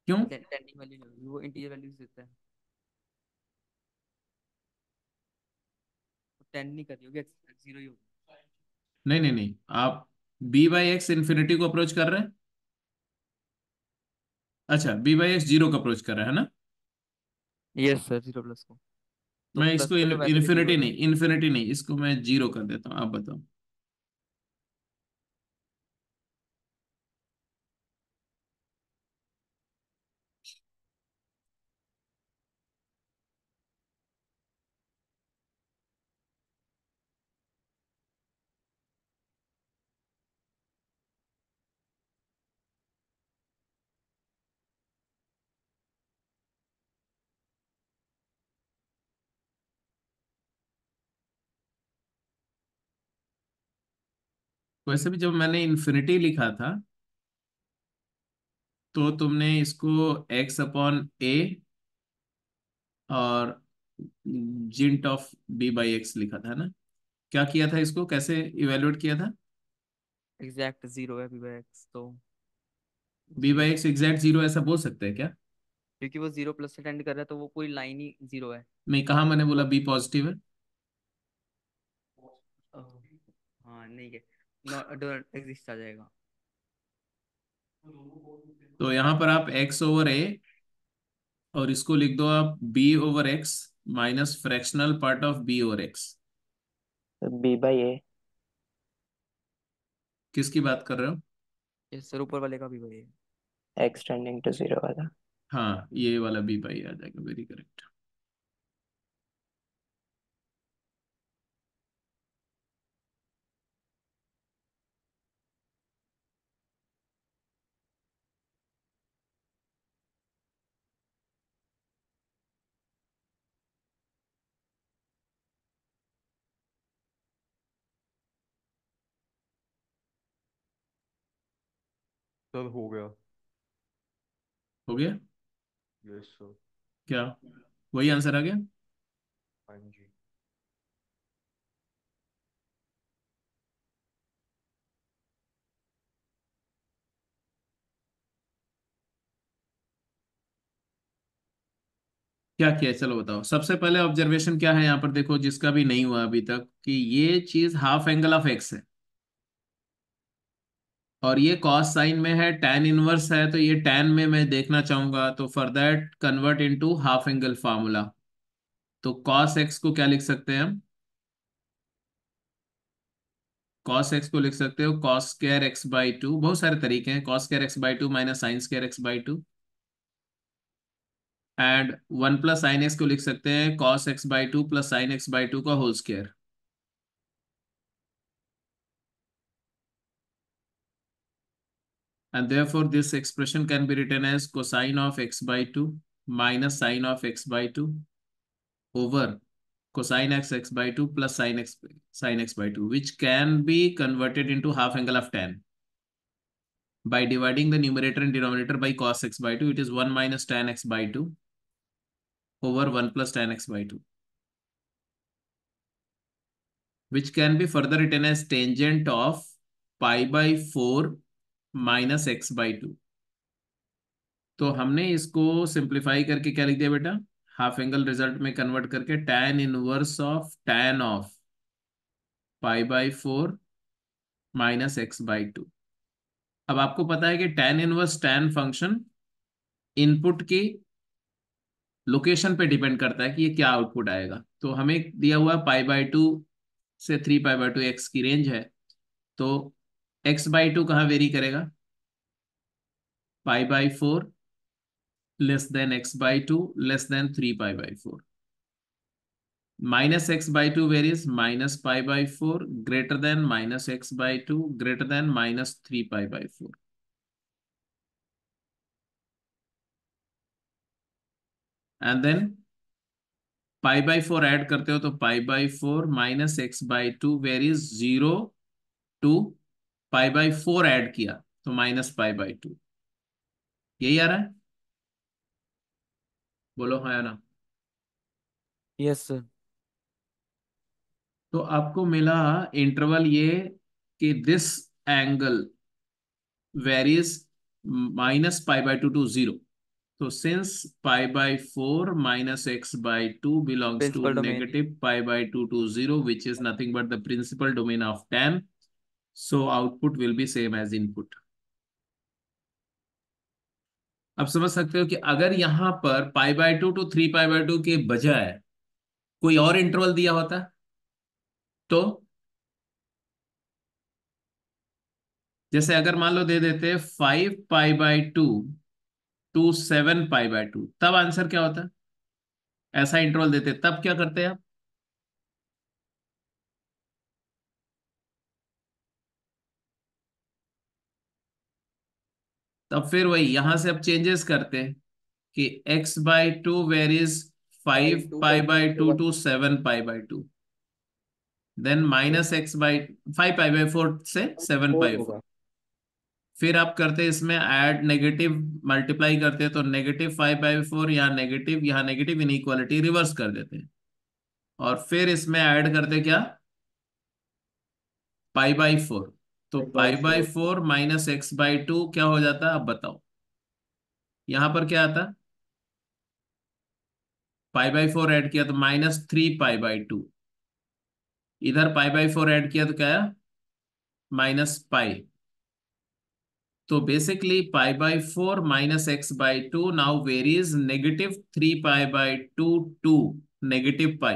क्यों टेंडिंग वैल्यू नहीं वो इंटीजर वैल्यूज देता है टेन तो नहीं कर रही जीरो ही होगा नहीं नहीं नहीं आप बी बाई एक्स इन्फिनिटी को अप्रोच कर रहे हैं अच्छा बी बाई एस जीरो का अप्रोच कर रहा है ना यस सर जीरो प्लस को मैं तो इसको इन्फिनिटी नहीं इन्फिनिटी नहीं इसको मैं जीरो कर देता हूँ आप बताओ वैसे भी जब मैंने इन्फिनिटी लिखा था तो तुमने इसको एक्स अपॉन ए और जिंट ऑफ बी बाई एक्स लिखा था ना क्या किया था इसको कैसे इवेल्युएट किया था एग्जैक्ट जीरो है बी बाई एक्स तो b by x exact zero ऐसा बोल सकते हैं क्या क्योंकि वो जीरो प्लस टेंड कर रहा है तो वो पूरी लाइन ही जीरो है मैं कहा मैंने बोला बी पॉजिटिव है हाँ नहीं है एग्जिस्ट uh, आ जाएगा तो यहाँ पर आप एक्स ओवर ए और इसको लिख दो आप b over x minus fractional part of b over x b by a किसकी बात कर रहे हो ये सर ऊपर वाले का b by a x tending to zero वाला हाँ ये वाला बी बाई आ जाएगा वेरी करेक्ट सर हो गया हो गया यस सर क्या वही आंसर आ गया हाँ जी क्या किया चलो बताओ सबसे पहले ऑब्जर्वेशन क्या है यहाँ पर देखो जिसका भी नहीं हुआ अभी तक कि ये चीज हाफ एंगल ऑफ एक्स है और ये कॉस साइन में है टेन इनवर्स है तो ये टेन में मैं देखना चाहूंगा तो for that convert into half angle formula तो कॉस एक्स को क्या लिख सकते हैं हम कॉस एक्स को लिख सकते हो cos square x by two बहुत सारे तरीके हैं cos square x by two minus sine square x by two and one plus sine x को लिख सकते हैं cos x by two plus sine x by two का whole square And therefore, this expression can be written as cosine of x by 2 minus sine of x by 2 over cosine x x by 2 plus sine x, sine x by 2, which can be converted into half angle of 10. By dividing the numerator and denominator by cos x by 2, it is 1 minus tan x by 2 over 1 plus tan x by 2 which can be further written as tangent of pi by 4 minus x by two तो हमने इसको simplify करके क्या लिख दिया बेटा half angle result में convert करके tan inverse of tan of pi by four minus x by two अब आपको पता है कि tan inverse tan function input की लोकेशन पे डिपेंड करता है कि ये क्या आउटपुट आएगा तो हमें दिया हुआ पाई बाई टू से three pi by two x की रेंज है तो एक्स बाई टू कहा वेरी करेगा pi by four less than x by two less than three pi by four minus x by two varies minus pi by four greater than minus x by two greater than minus three pi by four and then pi by four add करते हो तो pi by four minus x by two varies zero to pi by four add किया तो minus pi by to यही आ रहा है बोलो हाँ ना यस सर तो आपको मिला इंटरवल ये कि this angle varies minus pi by two to zero तो since pi by four minus x by two belongs to negative pi by two to zero which is nothing but the principal domain of tan so output will be same as input आप समझ सकते हो कि अगर यहां पर pi by two to three pi by two के बजाय कोई और इंटरवल दिया होता तो जैसे अगर मान लो दे देते five pi by two to seven pi by two तब आंसर क्या होता ऐसा इंटरवल देते तब क्या करते आप तब फिर वही यहां से अब चेंजेस करते हैं कि x by two varies five pi by two to seven pi by two then minus x by five pi by four से सेवन पाई फिर आप करते हैं इसमें ऐड नेगेटिव मल्टीप्लाई करते हैं तो नेगेटिव फाइव बाई फोर यहाँ नेगेटिव यहाँ नेगेटिव इन इक्वालिटी रिवर्स कर देते हैं और फिर इसमें ऐड करते क्या पाई बाई फोर तो pi by four minus x by two क्या हो जाता है बताओ यहां पर क्या आता पाई बाई फोर एड किया तो minus three pi by two इधर पाई बाई फोर एड किया तो क्या आया माइनस पाई तो basically pi by four minus x by two now varies negative three pi by two to negative pi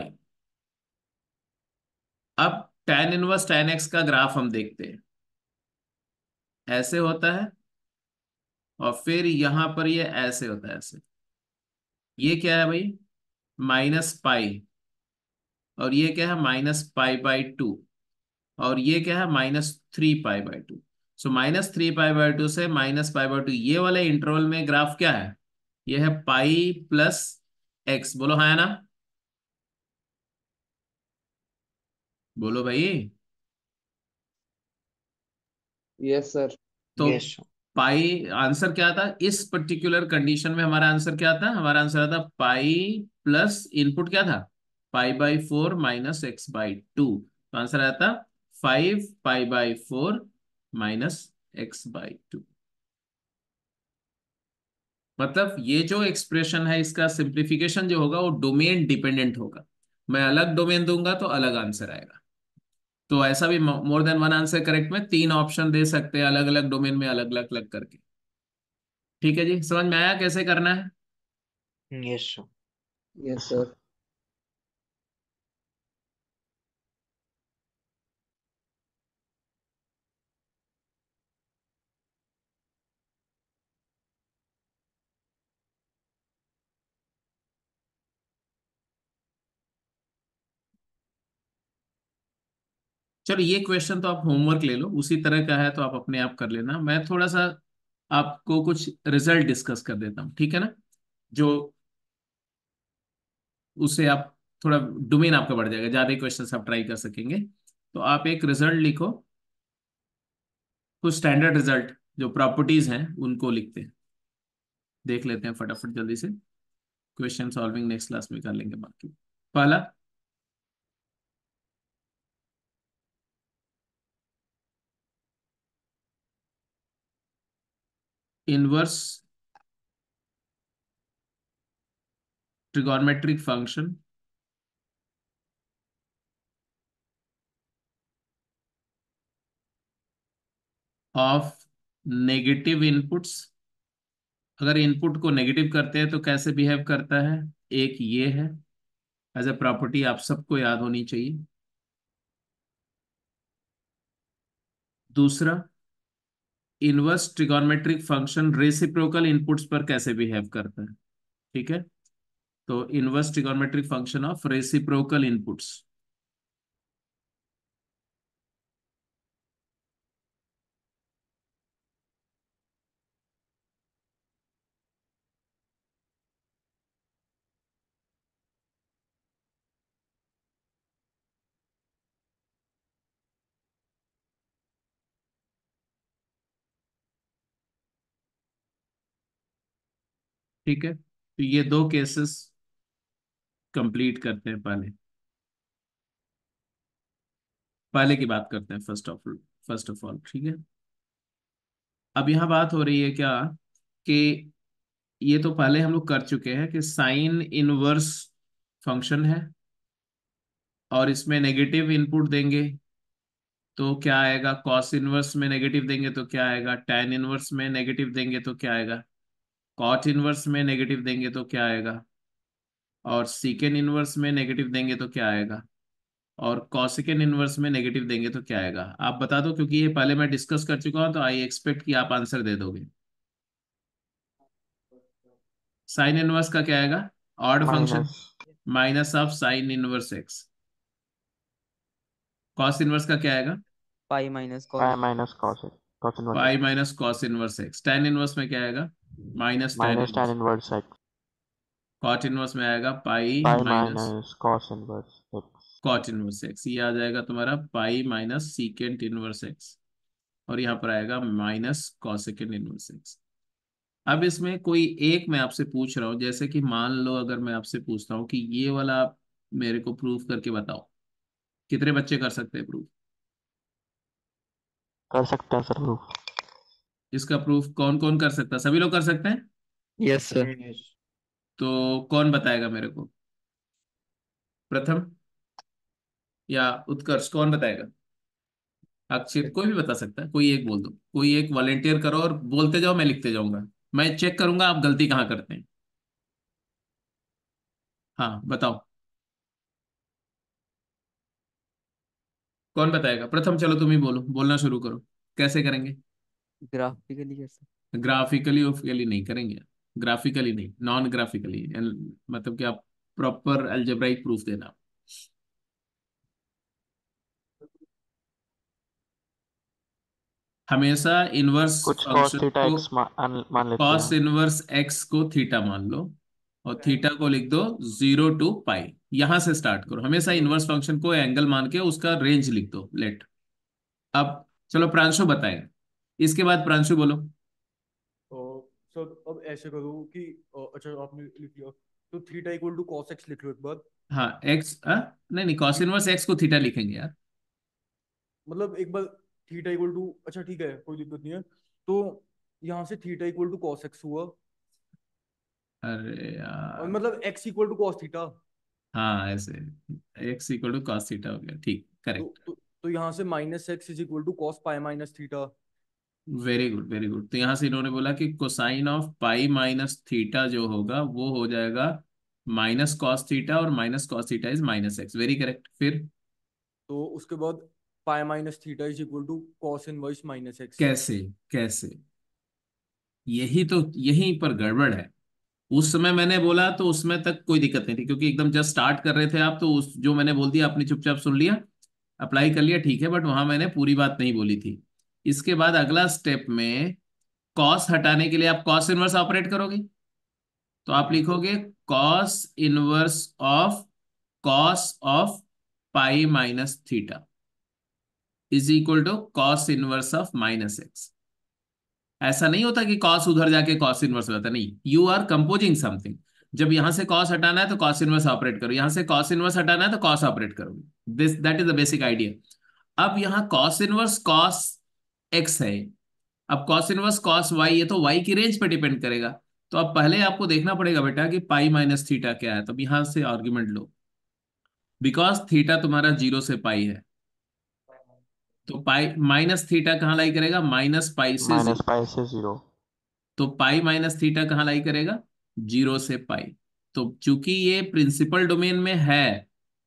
अब tan inverse tan x का graph हम देखते हैं ऐसे होता है और फिर यहां पर ये ऐसे होता है ऐसे ये क्या है भाई माइनस पाई और ये क्या है माइनस पाई बाई टू और ये क्या है minus three pi by two so minus three pi by two से माइनस पाई बाई टू ये वाले इंटरवल में ग्राफ क्या है ये है पाई प्लस एक्स बोलो हाँ ना बोलो भाई यस सर तो पाई आंसर क्या था इस पर्टिकुलर कंडीशन में हमारा आंसर क्या था हमारा आंसर आता पाई प्लस इनपुट क्या था pi by four minus x by two तो आंसर आया था five pi by four minus x by two मतलब ये जो एक्सप्रेशन है इसका सिंप्लीफिकेशन जो होगा वो डोमेन डिपेंडेंट होगा मैं अलग डोमेन दूंगा तो अलग आंसर आएगा तो ऐसा भी more than one answer correct में तीन ऑप्शन दे सकते हैं अलग अलग डोमेन में अलग अलग अलग करके ठीक है जी समझ में आया कैसे करना है यस सर यस सर चलो ये क्वेश्चन तो आप होमवर्क ले लो उसी तरह का है तो आप अपने आप कर लेना मैं थोड़ा सा आपको कुछ रिजल्ट डिस्कस कर देता हूं ठीक है ना जो उससे आप थोड़ा डोमेन आपका बढ़ जाएगा ज्यादा क्वेश्चन आप ट्राई कर सकेंगे तो आप एक रिजल्ट लिखो कुछ स्टैंडर्ड रिजल्ट जो प्रॉपर्टीज हैं उनको लिखते हैं देख लेते हैं फटाफट जल्दी से क्वेश्चन सॉल्विंग नेक्स्ट क्लास में कर लेंगे बाकी पहला inverse trigonometric function of negative inputs अगर इनपुट को नेगेटिव करते हैं तो कैसे बिहेव करता है एक ये है एज ए प्रॉपर्टी आप सबको याद होनी चाहिए दूसरा inverse trigonometric function reciprocal inputs पर कैसे बिहेव करता है ठीक है तो inverse trigonometric function of reciprocal inputs ठीक है तो ये दो केसेस कंप्लीट करते हैं पहले पहले की बात करते हैं first of first of all ठीक है अब यहां बात हो रही है क्या कि ये तो पहले हम लोग कर चुके हैं कि साइन इनवर्स फंक्शन है और इसमें नेगेटिव इनपुट देंगे तो क्या आएगा कॉस इनवर्स में नेगेटिव देंगे तो क्या आएगा टैन इनवर्स में नेगेटिव देंगे तो क्या आएगा कॉट इनवर्स में नेगेटिव देंगे तो क्या आएगा और सीकेंड इनवर्स में नेगेटिव देंगे तो क्या आएगा और कॉसिकेंड इनवर्स में नेगेटिव देंगे तो क्या आएगा आप बता दो क्योंकि ये पहले मैं डिस्कस कर चुका हूं तो आई एक्सपेक्ट कि आप आंसर दे दोगे साइन इनवर्स का क्या आएगा odd function minus of sine inverse x cos inverse का क्या आएगा pi minus cos pi minus cos inverse x tan inverse में क्या आएगा minus minus tan inverse x cot inverse में आएगा pi minus cos inverse x cot inverse x ये आ जाएगा तुम्हारा pi minus secant inverse x और यहाँ पर आएगा माइनस cosecant इनवर्स एक्स अब इसमें कोई एक मैं आपसे पूछ रहा हूँ जैसे कि मान लो अगर मैं आपसे पूछता हूँ कि ये वाला आप मेरे को प्रूफ करके बताओ कितने बच्चे कर सकते हैं प्रूफ कर सकते हैं सर प्रूफ इसका प्रूफ कौन कौन कर सकता है सभी लोग कर सकते हैं यस सर तो कौन बताएगा मेरे को प्रथम या उत्कर्ष कौन बताएगा अक्षित कोई भी बता सकता है कोई एक बोल दो कोई एक वॉलेंटियर करो और बोलते जाओ मैं लिखते जाऊंगा मैं चेक करूंगा आप गलती कहाँ करते हैं हाँ बताओ कौन बताएगा प्रथम चलो तुम ही बोलो बोलना शुरू करो कैसे करेंगे ग्राफिकली कैसे ग्राफिकली ऑफिकली नहीं करेंगे ग्राफिकली नहीं नॉन ग्राफिकली मतलब कि आप प्रॉपर एल्जेब्राइक प्रूफ देना हमेशा inverse function cos inverse x को थीटा मान लो और थीटा को लिख दो जीरो टू पाई यहां से स्टार्ट करो हमेशा इनवर्स फंक्शन को एंगल मान के उसका रेंज लिख दो लेट अब चलो प्रांशो बताएं इसके बाद प्रांशु बोलो सर अब ऐसे करो कि अच्छा आपने लिख लिया तो theta equal to cos x लिख लो एक बार हाँ x आ? नहीं नहीं cos इनवर्स x को थीटा लिखेंगे यार मतलब एक बार थीटा इक्वल टू अच्छा ठीक है कोई दिक्कत नहीं है तो यहाँ से theta equal to cos x हुआ अरे यार और मतलब x equal to cos theta हाँ ऐसे x equal to cos theta हो गया ठीक करेक्ट तो, तो, तो यहाँ से minus equal to cos pi theta very good very good तो यहाँ से इन्होंने बोला कि cosine of pi minus theta जो होगा वो हो जाएगा माइनस कॉस थीटा और minus cos theta is minus x very correct फिर तो उसके बाद pi minus theta is equal to cos inverse minus x कैसे कैसे यही तो यही पर गड़बड़ है उस समय मैंने बोला तो उसमें तक कोई दिक्कत नहीं थी क्योंकि एकदम जस्ट स्टार्ट कर रहे थे आप तो उस जो मैंने बोल दिया आपने चुपचाप सुन लिया अप्लाई कर लिया ठीक है बट वहां मैंने पूरी बात नहीं बोली थी इसके बाद अगला स्टेप में कॉस हटाने के लिए आप कॉस इनवर्स ऑपरेट करोगे तो आप लिखोगे cos inverse of cos of pi minus theta is equal to cos inverse of minus x ऐसा नहीं होता कि कॉस उधर जाके कॉस इनवर्स हो जाता नहीं यू आर कंपोजिंग समथिंग जब यहां से कॉस हटाना है तो कॉस इनवर्स ऑपरेट करो यहां से कॉस इनवर्स हटाना है तो कॉस ऑपरेट करोगे this that is the basic idea अब यहां कॉस इनवर्स कॉस एक्स है अब कॉस इनवर्स कॉस वाई ये तो वाई की रेंज पे डिपेंड करेगा तो अब पहले आपको देखना पड़ेगा बेटा कि पाई माइनस थीटा क्या है तो यहां से आर्ग्यूमेंट लो बिकॉज थीटा तुम्हारा जीरो से पाई है तो पाई माइनस थीटा कहां लाई करेगा माइनस पाई से पाई से जीरो तो पाई माइनस थीटा कहां लाई करेगा जीरो से पाई तो चूंकि ये प्रिंसिपल डोमेन में है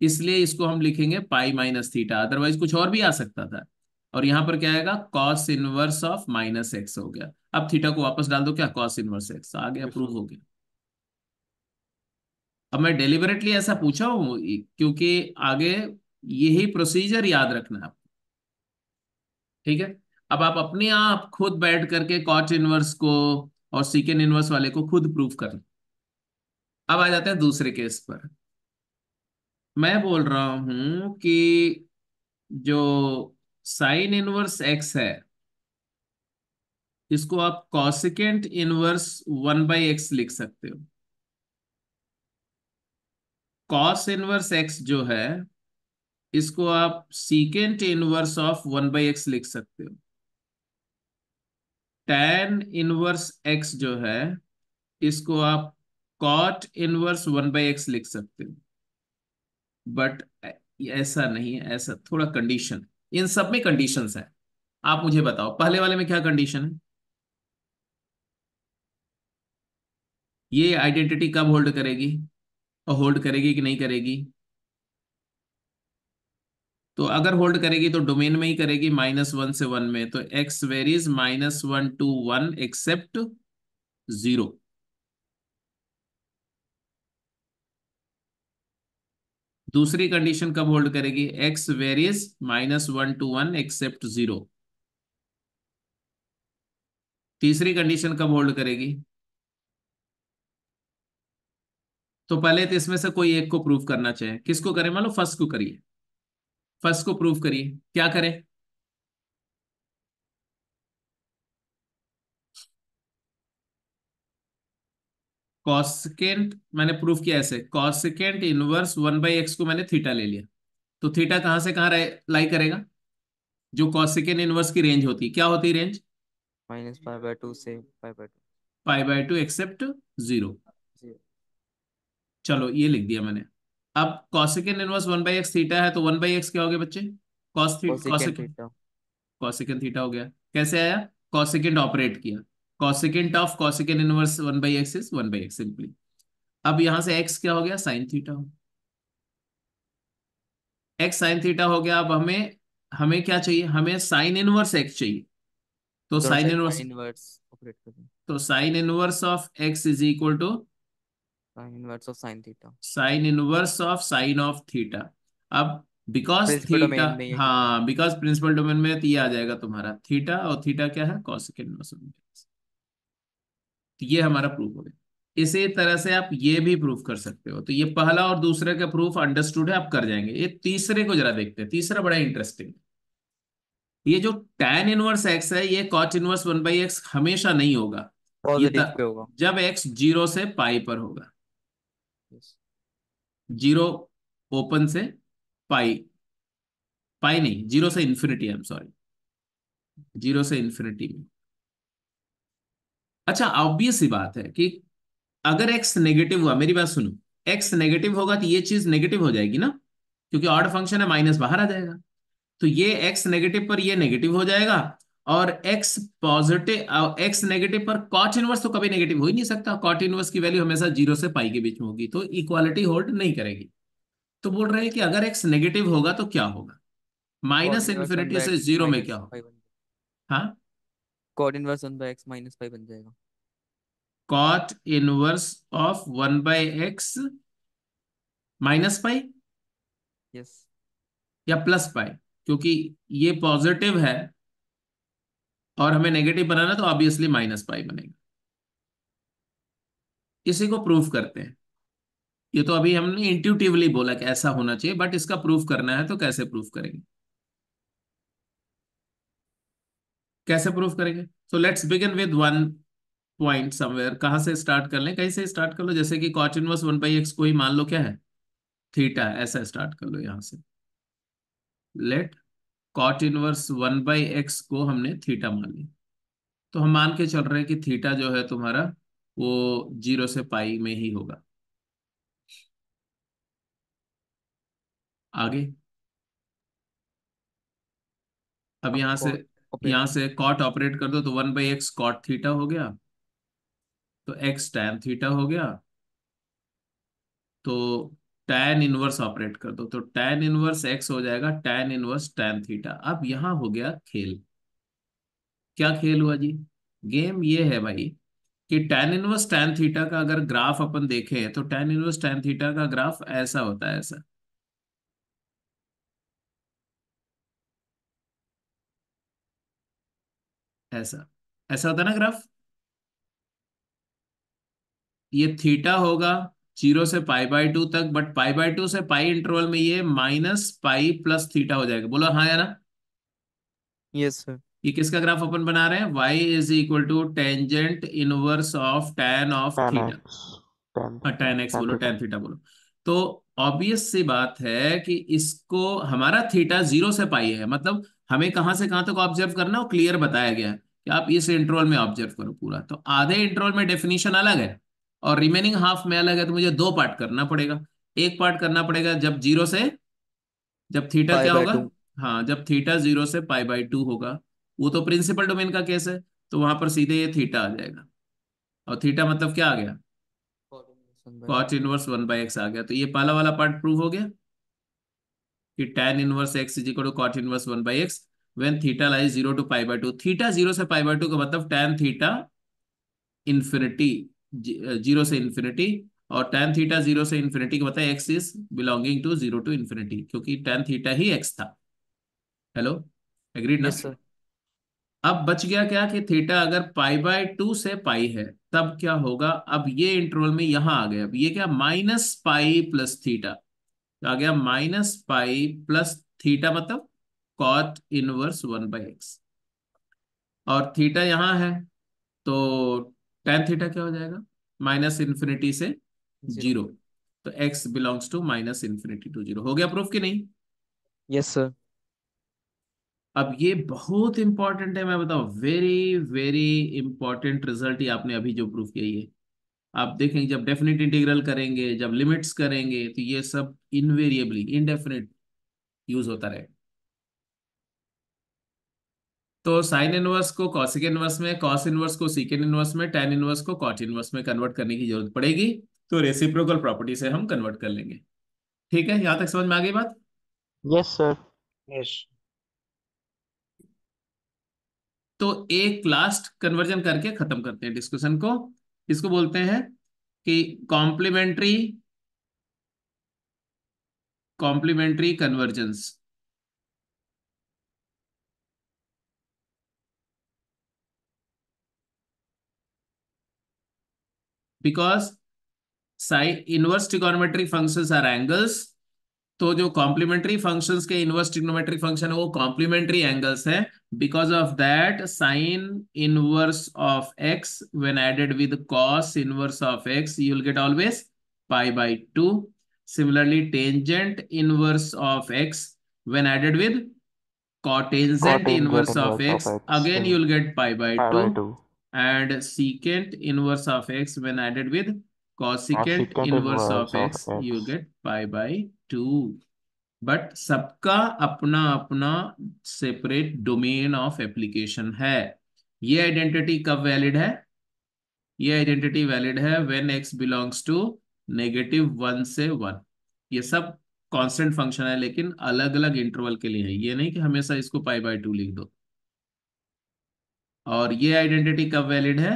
इसलिए इसको हम लिखेंगे पाई माइनस थीटा अदरवाइज कुछ और भी आ सकता था और यहां पर क्या आएगा cos inverse of minus x हो गया अब थीटा को वापस डाल दो क्या कॉस इनवर्स एक्स आ गया प्रूव हो गया अब मैं डेलिबरेटली ऐसा पूछा हूं क्योंकि आगे यही प्रोसीजर याद रखना है आपको ठीक है अब आप अपने आप खुद बैठ करके कॉच इनवर्स को और सीकेन इनवर्स वाले को खुद प्रूफ कर अब आ जाते हैं दूसरे केस पर मैं बोल रहा हूं कि जो साइन इनवर्स एक्स है इसको आप cosecant inverse one by x लिख सकते हो कॉस इनवर्स एक्स जो है इसको आप secant inverse of one by x लिख सकते हो टैन इनवर्स एक्स जो है इसको आप cot inverse one by x लिख सकते हो बट ऐसा नहीं है ऐसा थोड़ा कंडीशन है इन सब में कंडीशन है आप मुझे बताओ पहले वाले में क्या कंडीशन है ये आइडेंटिटी कब होल्ड करेगी और होल्ड करेगी कि नहीं करेगी तो अगर होल्ड करेगी तो डोमेन में ही करेगी माइनस वन से वन में तो x varies minus one to one except zero दूसरी कंडीशन कब होल्ड करेगी x varies minus one to one except zero तीसरी कंडीशन कब होल्ड करेगी तो पहले तो इसमें से कोई एक को प्रूफ करना चाहिए किसको करें मान लो फर्स्ट को करिए फर्स्ट को प्रूफ करिए क्या करें कॉसिकेंट मैंने प्रूफ किया ऐसे cosecant inverse one by x को मैंने थीटा ले लिया तो थीटा कहां से कहां लाई करेगा जो कॉसिकेंट इनवर्स की रेंज होती क्या होती है range minus five by two से five by two five by two except zero चलो ये लिख दिया मैंने अब cosecant inverse one by x theta है तो वन बाई एक्स क्या हो गया बच्चे कॉस थीटा कॉसिकेंट थीटा हो गया कैसे आया कॉसिकेंट ऑपरेट किया cosecant of cosecant inverse one by x is one by x simply अब यहां से एक्स क्या हो गया साइन थीटा हो एक्स साइन थीटा हो गया अब हमें हमें क्या चाहिए हमें साइन इनवर्स एक्स चाहिए तो साइन इनवर्स इनवर्स तो sine inverse of x is equal to sine inverse of sine theta sine inverse of sine of theta अब बिकॉज थीटा हाँ बिकॉज प्रिंसिपल डोमेन में तो ये आ जाएगा तुम्हारा थीटा और थीटा क्या है कॉसिक इनवर्स ऑफ तो ये हमारा प्रूफ हो गया इसी तरह से आप ये भी प्रूफ कर सकते हो तो ये पहला और दूसरे का प्रूफ अंडरस्टूड है आप कर जाएंगे ये तीसरे को जरा देखते हैं तीसरा बड़ा इंटरेस्टिंग ये जो टेन इनवर्स एक्स है ये cot inverse one by x हमेशा नहीं होगा ये पे होगा जब एक्स जीरो से पाई पर होगा जीरो ओपन से पाई पाई नहीं जीरो से infinity I am sorry zero से इन्फिनिटी में अच्छा ऑब्वियस ही बात है कि अगर एक्स नेगेटिव हुआ मेरी बात सुनो एक्स नेगेटिव होगा तो ये चीज नेगेटिव हो जाएगी ना क्योंकि ऑर्ड फंक्शन है माइनस बाहर आ जाएगा तो ये एक्स नेगेटिव पर ये नेगेटिव हो जाएगा और एक्स पॉजिटिव एक्स नेगेटिव पर कॉट इनवर्स तो कभी नेगेटिव हो ही नहीं सकता कॉट इनवर्स की वैल्यू हमेशा जीरो से पाई के बीच में होगी तो इक्वालिटी होल्ड नहीं करेगी तो बोल रहे हैं कि अगर एक्स नेगेटिव होगा तो क्या होगा माइनस इन्फिनिटी से जीरो में क्या होगा हाँ cot inverse one by x minus five बन जाएगा cot inverse of one by x minus five yes या प्लस फाइव क्योंकि ये पॉजिटिव है और हमें नेगेटिव बनाना तो ऑब्वियसली माइनस पाई बनेगा इसी को प्रूफ करते हैं ये तो अभी हमने इंट्यूटिवली बोला कि ऐसा होना चाहिए बट इसका प्रूफ करना है तो कैसे प्रूफ करेंगे कैसे प्रूफ करेंगे so let's begin with one point somewhere कहाँ से स्टार्ट कर लें कहीं से स्टार्ट कर लो जैसे कि cot inverse one by x को ही मान लो क्या है थीटा ऐसा स्टार्ट कर लो यहाँ से let cot inverse one by x को हमने थीटा मान लिया तो हम मान के चल रहे हैं कि थीटा जो है तुम्हारा वो जीरो से पाई में ही होगा आगे अब यहां से यहां से कॉट ऑपरेट कर दो तो one by x cot theta हो गया तो एक्स टैन थीटा हो गया तो टैन इनवर्स ऑपरेट कर दो तो टैन इनवर्स एक्स हो जाएगा टैन इनवर्स टैन थीटा अब यहां हो गया खेल क्या खेल हुआ जी गेम ये है भाई कि टैन इनवर्स टैन थीटा का अगर ग्राफ अपन देखें तो टैन इनवर्स टैन थीटा का ग्राफ ऐसा होता है ऐसा ऐसा ऐसा होता है ना ग्राफ ये थीटा होगा जीरो से पाई बाय टू तक बट पाई बाय टू से पाई इंटरवल में ये माइनस पाई प्लस थीटा हो जाएगा बोलो हाँ ना यस सर ये किसका ग्राफ अपन बना रहे हैं y is equal to tangent inverse of tan of theta tan x बोलो टेन थीटा बोलो तो ऑब्वियस सी बात है कि इसको हमारा थीटा जीरो से पाई है मतलब हमें कहां से कहां तक तो ऑब्जर्व करना और क्लियर बताया गया है कि आप इस इंटरवल में ऑब्जर्व करो पूरा तो आधे इंटरवल में डेफिनेशन अलग है और रिमेनिंग हाफ में अलग है तो मुझे दो पार्ट करना पड़ेगा एक पार्ट करना पड़ेगा जब जीरो से जब थीटा क्या होगा हाँ जब थीटा जीरो से पाई बाई टू होगा वो तो प्रिंसिपल डोमेन का केस है तो वहां पर सीधे ये थीटा आ जाएगा और थीटा मतलब क्या आ गया cot inverse one by x आ गया तो ये पहला वाला पार्ट प्रूव हो गया कि tan inverse x is equal to cot inverse one by x when theta lies 0 to pi by 2 theta 0 से pi by 2 का मतलब tan theta infinity 0 से infinity और tan theta 0 से infinity का मतलब x is belonging to 0 to infinity क्योंकि tan theta ही x था हेलो एग्रीड ना yes, अब बच गया क्या कि थीटा अगर पाई बाय टू से पाई है तब क्या होगा अब ये इंटरवल में यहां आ गया अब ये क्या माइनस पाई प्लस थीटा आ गया माइनस पाई प्लस थीटा मतलब cot inverse one by x और थीटा यहां है तो टेन थीटा क्या हो जाएगा माइनस इन्फिनिटी से जीरो तो x belongs to minus infinity to zero हो गया प्रूफ कि नहीं यस yes, सर अब ये बहुत इंपॉर्टेंट है मैं बताऊ वेरी वेरी इंपॉर्टेंट रिजल्ट ही आपने अभी जो प्रूफ किया ये आप देखेंगे जब डेफिनेट इंटीग्रल करेंगे जब लिमिट्स करेंगे तो ये सब इनवेरिएबली इनडेफिनेट यूज होता रहेगा तो साइन इनवर्स को कॉसिक इनवर्स में कॉस इनवर्स को सीकेन इनवर्स में टेन इनवर्स को कॉट इनवर्स में कन्वर्ट करने की जरूरत पड़ेगी तो रेसिप्रोकल प्रॉपर्टी से हम कन्वर्ट कर लेंगे ठीक है यहां तक समझ में आ गई बात यस सर यस तो एक लास्ट कन्वर्जन करके खत्म करते हैं डिस्कशन को इसको बोलते हैं कि complementary complementary convergence because sine inverse trigonometric function are angles तो जो कॉम्प्लीमेंट्री फंक्शन के इनवर्स टिकोनोमेट्रिक फंक्शन है वो कॉम्प्लीमेंट्री एंगल्स है because of that sine inverse of x when added with cos inverse of x you'll get always pi by two similarly tangent inverse of x when added with cotangent inverse of x again you'll get pi by two and secant inverse of x when added with cosecant inverse of x, x you get pi by 2 but सबका अपना अपना separate domain of application है ये identity कब valid है ये identity valid है when x belongs to negative one से वन ये सब कांस्टेंट फंक्शन है लेकिन अलग अलग इंटरवल के लिए है ये नहीं कि हमेशा इसको पाई बाय टू लिख दो और ये आइडेंटिटी कब वैलिड है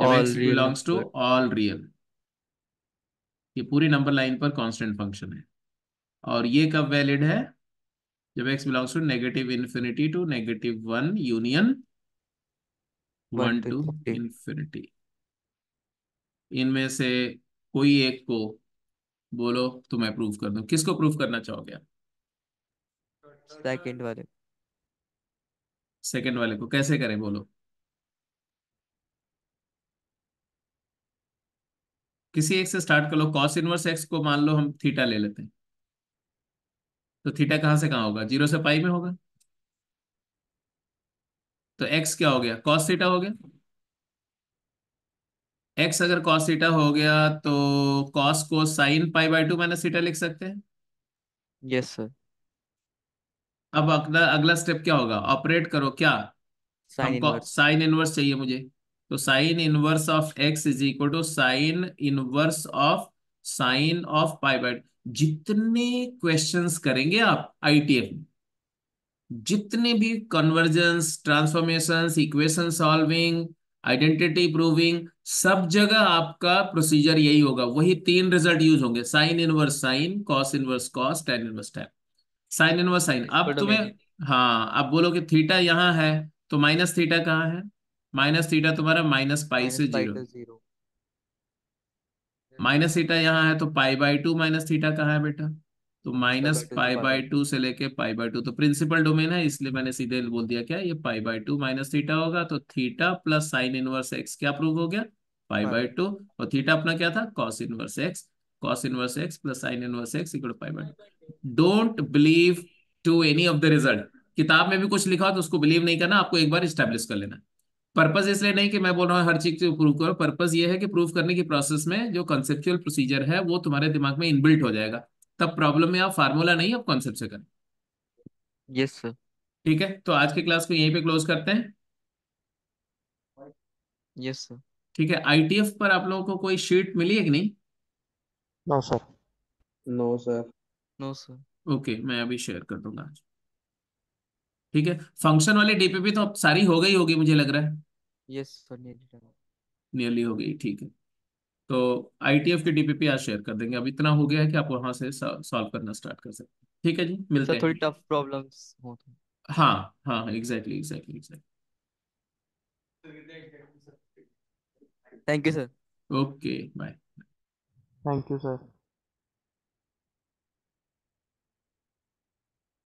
जब बिलोंग्स टू ऑल रियल ये पूरी नंबर लाइन पर कांस्टेंट फंक्शन है और ये कब वैलिड है जब x belongs to negative infinity to negative one union one to infinity इनमें से कोई एक को बोलो तो मैं प्रूव कर दूं किसको प्रूफ करना चाहोगे सेकंड वाले सेकंड वाले को कैसे करें बोलो किसी एक से स्टार्ट कर लो कॉस इनवर्स एक्स को मान लो हम थीटा ले लेते हैं तो थीटा कहां से कहां होगा जीरो से पाई में होगा तो एक्स क्या हो गया कॉस थीटा हो गया एक्स अगर कॉस थीटा हो गया तो कॉस को sine pi by two minus theta लिख सकते हैं यस yes, सर अब अगला अगला स्टेप क्या होगा ऑपरेट करो क्या साइन इनवर्स चाहिए मुझे तो sine inverse of x is equal to sine inverse of sine of pi by जितने क्वेश्चंस करेंगे आप आईटीएफ में जितने भी convergence transformation equation solving identity proving सब जगह आपका प्रोसीजर यही होगा वही तीन रिजल्ट यूज होंगे sine inverse sine cos inverse cos tan inverse tan sine inverse sine अब तुम्हें हाँ अब बोलो कि थीटा यहाँ है तो माइनस थीटा कहाँ है माइनस थीटा तुम्हारा माइनस पाई से जीरो माइनस थीटा यहाँ है तो pi by two minus theta कहाँ है बेटा तो माइनस पाई बाई टू से लेके पाई बाई टू तो प्रिंसिपल डोमेन है इसलिए मैंने सीधे बोल दिया क्या ये pi by two minus theta होगा तो theta plus sine inverse x क्या प्रूव हो गया पाई बाई टू और थीटा अपना क्या था cos inverse x cos inverse x plus sin inverse x equal to pi by don't believe to any of the result किताब में भी कुछ लिखा हो तो उसको बिलीव नहीं करना आपको एक बार स्टेब्लिश कर लेना पर्पज इसलिए नहीं कि मैं बोल रहा हूँ हर चीज को प्रूव करो पर्पज ये है कि प्रूव करने की प्रोसेस में जो कंसेप्चुअल प्रोसीजर है वो तुम्हारे दिमाग में इनबिल्ट हो जाएगा तब प्रॉब्लम में आप फार्मूला नहीं आप कॉन्सेप्ट से करें यस सर ठीक है तो आज के क्लास को यहीं पे क्लोज करते हैं यस सर ठीक है आईटीएफ पर आप लोगों को कोई शीट मिली है कि नहीं no sir no sir no sir okay मैं अभी शेयर कर दूंगा ठीक है फंक्शन वाले डीपीपी तो अब सारी हो गई होगी मुझे लग रहा है यस सर नियरली हो गई ठीक है तो आईटीएफ के डीपीपी आज शेयर कर देंगे अब इतना हो गया है कि आप वहां से सॉल्व करना स्टार्ट कर सकते हैं ठीक है जी मिलते हैं थोड़ी टफ प्रॉब्लम्स हो तो हाँ हाँ exactly exactly exactly thank you sir okay bye Thank you, sir.